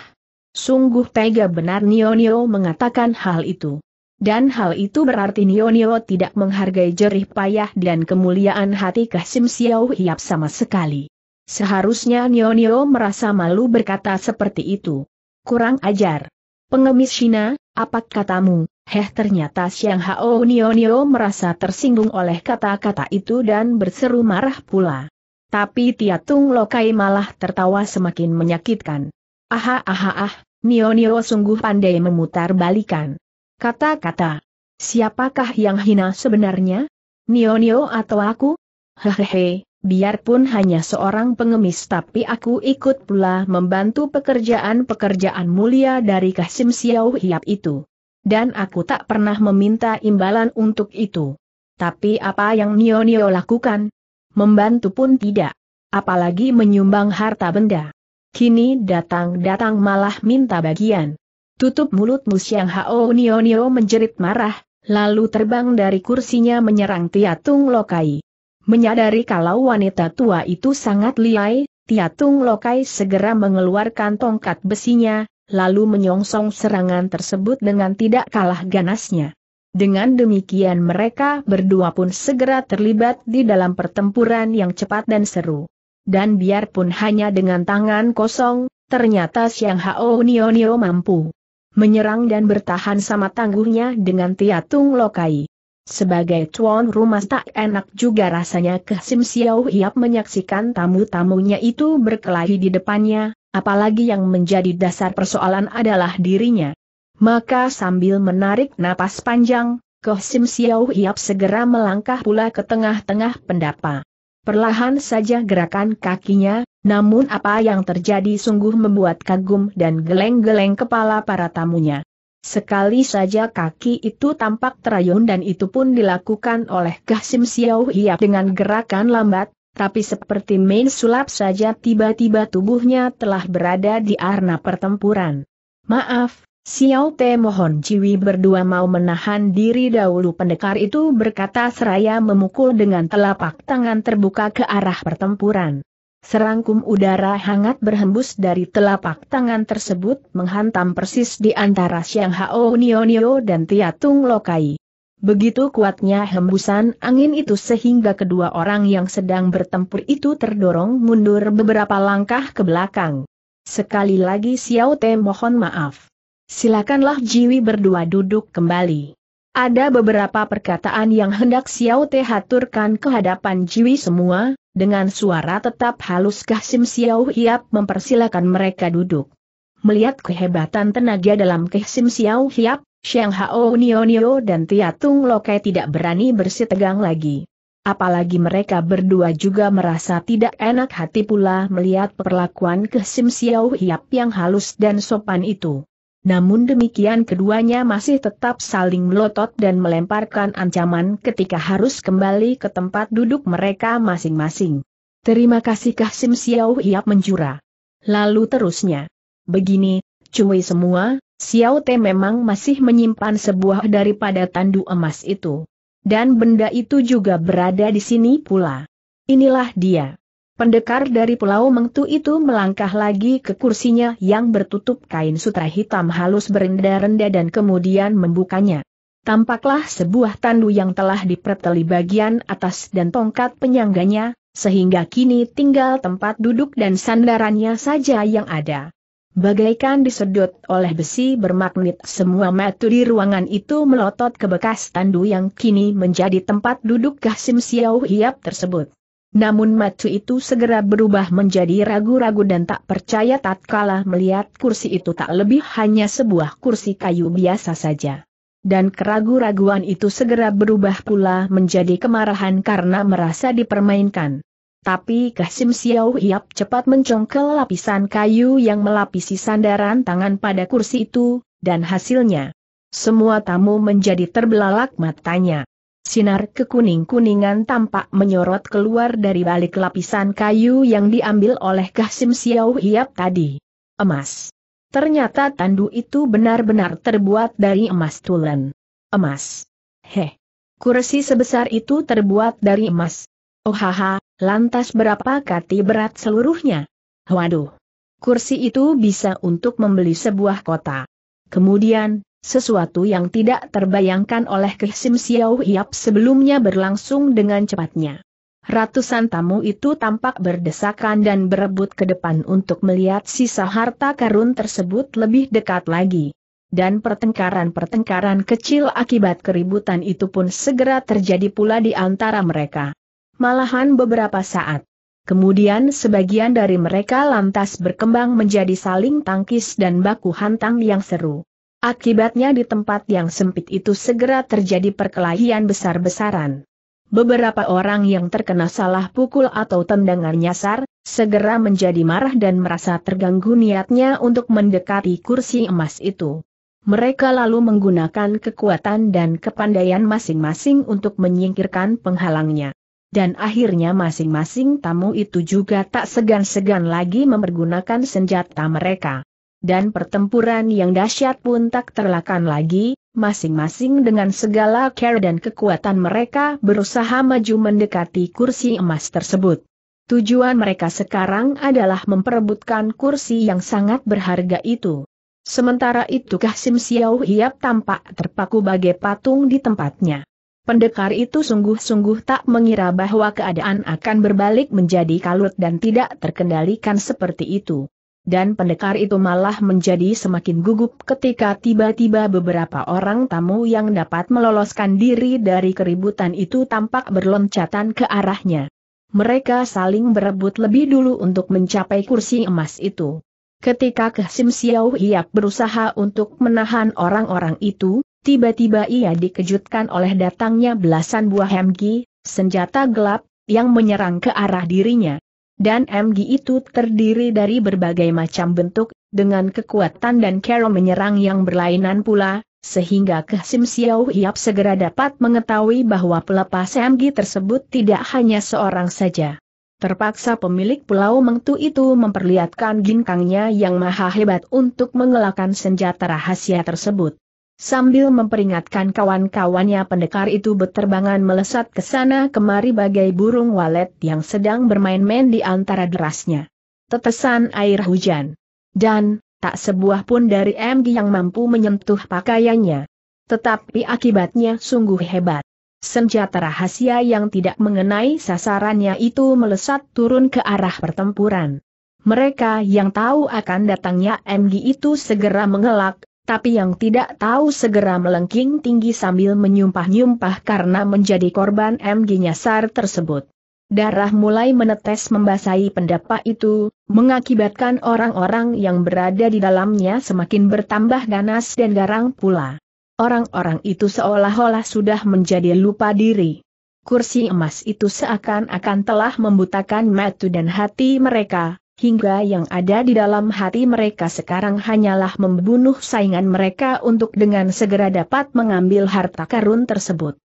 Sungguh tega benar Nio Nio mengatakan hal itu. Dan hal itu berarti Nio Nionio tidak menghargai jerih payah dan kemuliaan hati Kasim Xiao Hiap sama sekali. Seharusnya Nio Nionio merasa malu berkata seperti itu. Kurang ajar. Pengemis Cina, apa katamu? Heh ternyata Xiang Hao Nionio merasa tersinggung oleh kata-kata itu dan berseru marah pula. Tapi Tiatung Lokai malah tertawa semakin menyakitkan. Aha aha ah, Nionio sungguh pandai memutar balikan. Kata-kata. Siapakah yang hina sebenarnya? Nio-nio atau aku? Hehehe, biarpun hanya seorang pengemis tapi aku ikut pula membantu pekerjaan-pekerjaan mulia dari Kasim Xiao Hiap itu. Dan aku tak pernah meminta imbalan untuk itu. Tapi apa yang Nio-nio lakukan? Membantu pun tidak. Apalagi menyumbang harta benda. Kini datang-datang malah minta bagian. Tutup mulutmu Siang Hao Nio Nio menjerit marah, lalu terbang dari kursinya menyerang Tiatung Lokai. Menyadari kalau wanita tua itu sangat liai, Tiatung Lokai segera mengeluarkan tongkat besinya, lalu menyongsong serangan tersebut dengan tidak kalah ganasnya. Dengan demikian mereka berdua pun segera terlibat di dalam pertempuran yang cepat dan seru. Dan biarpun hanya dengan tangan kosong, ternyata siang Hao Nio Nio mampu menyerang dan bertahan sama tangguhnya dengan Tiatung Lokai. Sebagai tuan rumah tak enak juga rasanya ke Sim Xiao Hiap menyaksikan tamu-tamunya itu berkelahi di depannya, apalagi yang menjadi dasar persoalan adalah dirinya. Maka sambil menarik napas panjang, ke Sim Xiao Hiap segera melangkah pula ke tengah-tengah pendapa. Perlahan saja gerakan kakinya, namun apa yang terjadi sungguh membuat kagum dan geleng-geleng kepala para tamunya. Sekali saja kaki itu tampak terayun dan itu pun dilakukan oleh Kasim Xiao Hiap dengan gerakan lambat, tapi seperti main sulap saja tiba-tiba tubuhnya telah berada di arena pertempuran. Maaf, Xiao Te mohon jiwi berdua mau menahan diri dahulu pendekar itu berkata seraya memukul dengan telapak tangan terbuka ke arah pertempuran. Serangkum udara hangat berhembus dari telapak tangan tersebut menghantam persis di antara Siang Hao Nio Nio dan Tiatung Lokai. Begitu kuatnya hembusan angin itu sehingga kedua orang yang sedang bertempur itu terdorong mundur beberapa langkah ke belakang. Sekali lagi Xiao Te mohon maaf. Silakanlah Jiwi berdua duduk kembali. Ada beberapa perkataan yang hendak Xiao Te haturkan ke hadapan Jiwi semua, dengan suara tetap halus Sim Xiao Hiap mempersilakan mereka duduk. Melihat kehebatan tenaga dalam Sim Xiao Hiap, Xiang Hao Nio Nio dan Tia Tung Lokai tidak berani bersitegang lagi. Apalagi mereka berdua juga merasa tidak enak hati pula melihat perlakuan Sim Xiao Hiap yang halus dan sopan itu. Namun demikian keduanya masih tetap saling melotot dan melemparkan ancaman ketika harus kembali ke tempat duduk mereka masing-masing. Terima kasih Kasim Xiao Hiap menjura. Lalu terusnya. Begini, cuy semua, Xiao Te memang masih menyimpan sebuah daripada tandu emas itu. Dan benda itu juga berada di sini pula. Inilah dia. Pendekar dari Pulau Mengtu itu melangkah lagi ke kursinya yang bertutup kain sutra hitam halus berenda-renda dan kemudian membukanya. Tampaklah sebuah tandu yang telah diperteli bagian atas dan tongkat penyangganya, sehingga kini tinggal tempat duduk dan sandarannya saja yang ada. Bagaikan disedot oleh besi bermagnet semua metu di ruangan itu melotot ke bekas tandu yang kini menjadi tempat duduk Kasim siau Hiap tersebut. Namun matu itu segera berubah menjadi ragu-ragu dan tak percaya tatkala melihat kursi itu tak lebih hanya sebuah kursi kayu biasa saja. Dan keragu-raguan itu segera berubah pula menjadi kemarahan karena merasa dipermainkan. Tapi Kasim Xiao Hiap cepat mencongkel lapisan kayu yang melapisi sandaran tangan pada kursi itu, dan hasilnya. Semua tamu menjadi terbelalak matanya. Sinar kekuning-kuningan tampak menyorot keluar dari balik lapisan kayu yang diambil oleh Kasim Xiao Hiap tadi. Emas. Ternyata tandu itu benar-benar terbuat dari emas tulen. Emas. Heh. Kursi sebesar itu terbuat dari emas. Oh haha, lantas berapa kati berat seluruhnya? Waduh. Kursi itu bisa untuk membeli sebuah kota. Kemudian, sesuatu yang tidak terbayangkan oleh Kehsim Xiao Hiap sebelumnya berlangsung dengan cepatnya. Ratusan tamu itu tampak berdesakan dan berebut ke depan untuk melihat sisa harta karun tersebut lebih dekat lagi. Dan pertengkaran-pertengkaran kecil akibat keributan itu pun segera terjadi pula di antara mereka. Malahan beberapa saat. Kemudian sebagian dari mereka lantas berkembang menjadi saling tangkis dan baku hantam yang seru. Akibatnya di tempat yang sempit itu segera terjadi perkelahian besar-besaran. Beberapa orang yang terkena salah pukul atau tendangan nyasar, segera menjadi marah dan merasa terganggu niatnya untuk mendekati kursi emas itu. Mereka lalu menggunakan kekuatan dan kepandaian masing-masing untuk menyingkirkan penghalangnya. Dan akhirnya masing-masing tamu itu juga tak segan-segan lagi mempergunakan senjata mereka dan pertempuran yang dahsyat pun tak terlakan lagi, masing-masing dengan segala care dan kekuatan mereka berusaha maju mendekati kursi emas tersebut. Tujuan mereka sekarang adalah memperebutkan kursi yang sangat berharga itu. Sementara itu Kasim Xiao Hiap tampak terpaku bagai patung di tempatnya. Pendekar itu sungguh-sungguh tak mengira bahwa keadaan akan berbalik menjadi kalut dan tidak terkendalikan seperti itu dan pendekar itu malah menjadi semakin gugup ketika tiba-tiba beberapa orang tamu yang dapat meloloskan diri dari keributan itu tampak berloncatan ke arahnya. Mereka saling berebut lebih dulu untuk mencapai kursi emas itu. Ketika Kesim Xiao Hiap berusaha untuk menahan orang-orang itu, tiba-tiba ia dikejutkan oleh datangnya belasan buah hemgi, senjata gelap, yang menyerang ke arah dirinya. Dan MG itu terdiri dari berbagai macam bentuk, dengan kekuatan dan cara menyerang yang berlainan pula, sehingga Kehsim Xiao Hiap segera dapat mengetahui bahwa pelepas MG tersebut tidak hanya seorang saja. Terpaksa pemilik pulau Mengtu itu memperlihatkan ginkangnya yang maha hebat untuk mengelakkan senjata rahasia tersebut. Sambil memperingatkan kawan-kawannya pendekar itu berterbangan melesat ke sana kemari bagai burung walet yang sedang bermain-main di antara derasnya. Tetesan air hujan. Dan, tak sebuah pun dari MG yang mampu menyentuh pakaiannya. Tetapi akibatnya sungguh hebat. Senjata rahasia yang tidak mengenai sasarannya itu melesat turun ke arah pertempuran. Mereka yang tahu akan datangnya MG itu segera mengelak, tapi yang tidak tahu segera melengking tinggi sambil menyumpah-nyumpah karena menjadi korban MG nyasar tersebut. Darah mulai menetes membasahi pendapa itu, mengakibatkan orang-orang yang berada di dalamnya semakin bertambah ganas dan garang pula. Orang-orang itu seolah-olah sudah menjadi lupa diri. Kursi emas itu seakan-akan telah membutakan mata dan hati mereka, hingga yang ada di dalam hati mereka sekarang hanyalah membunuh saingan mereka untuk dengan segera dapat mengambil harta karun tersebut.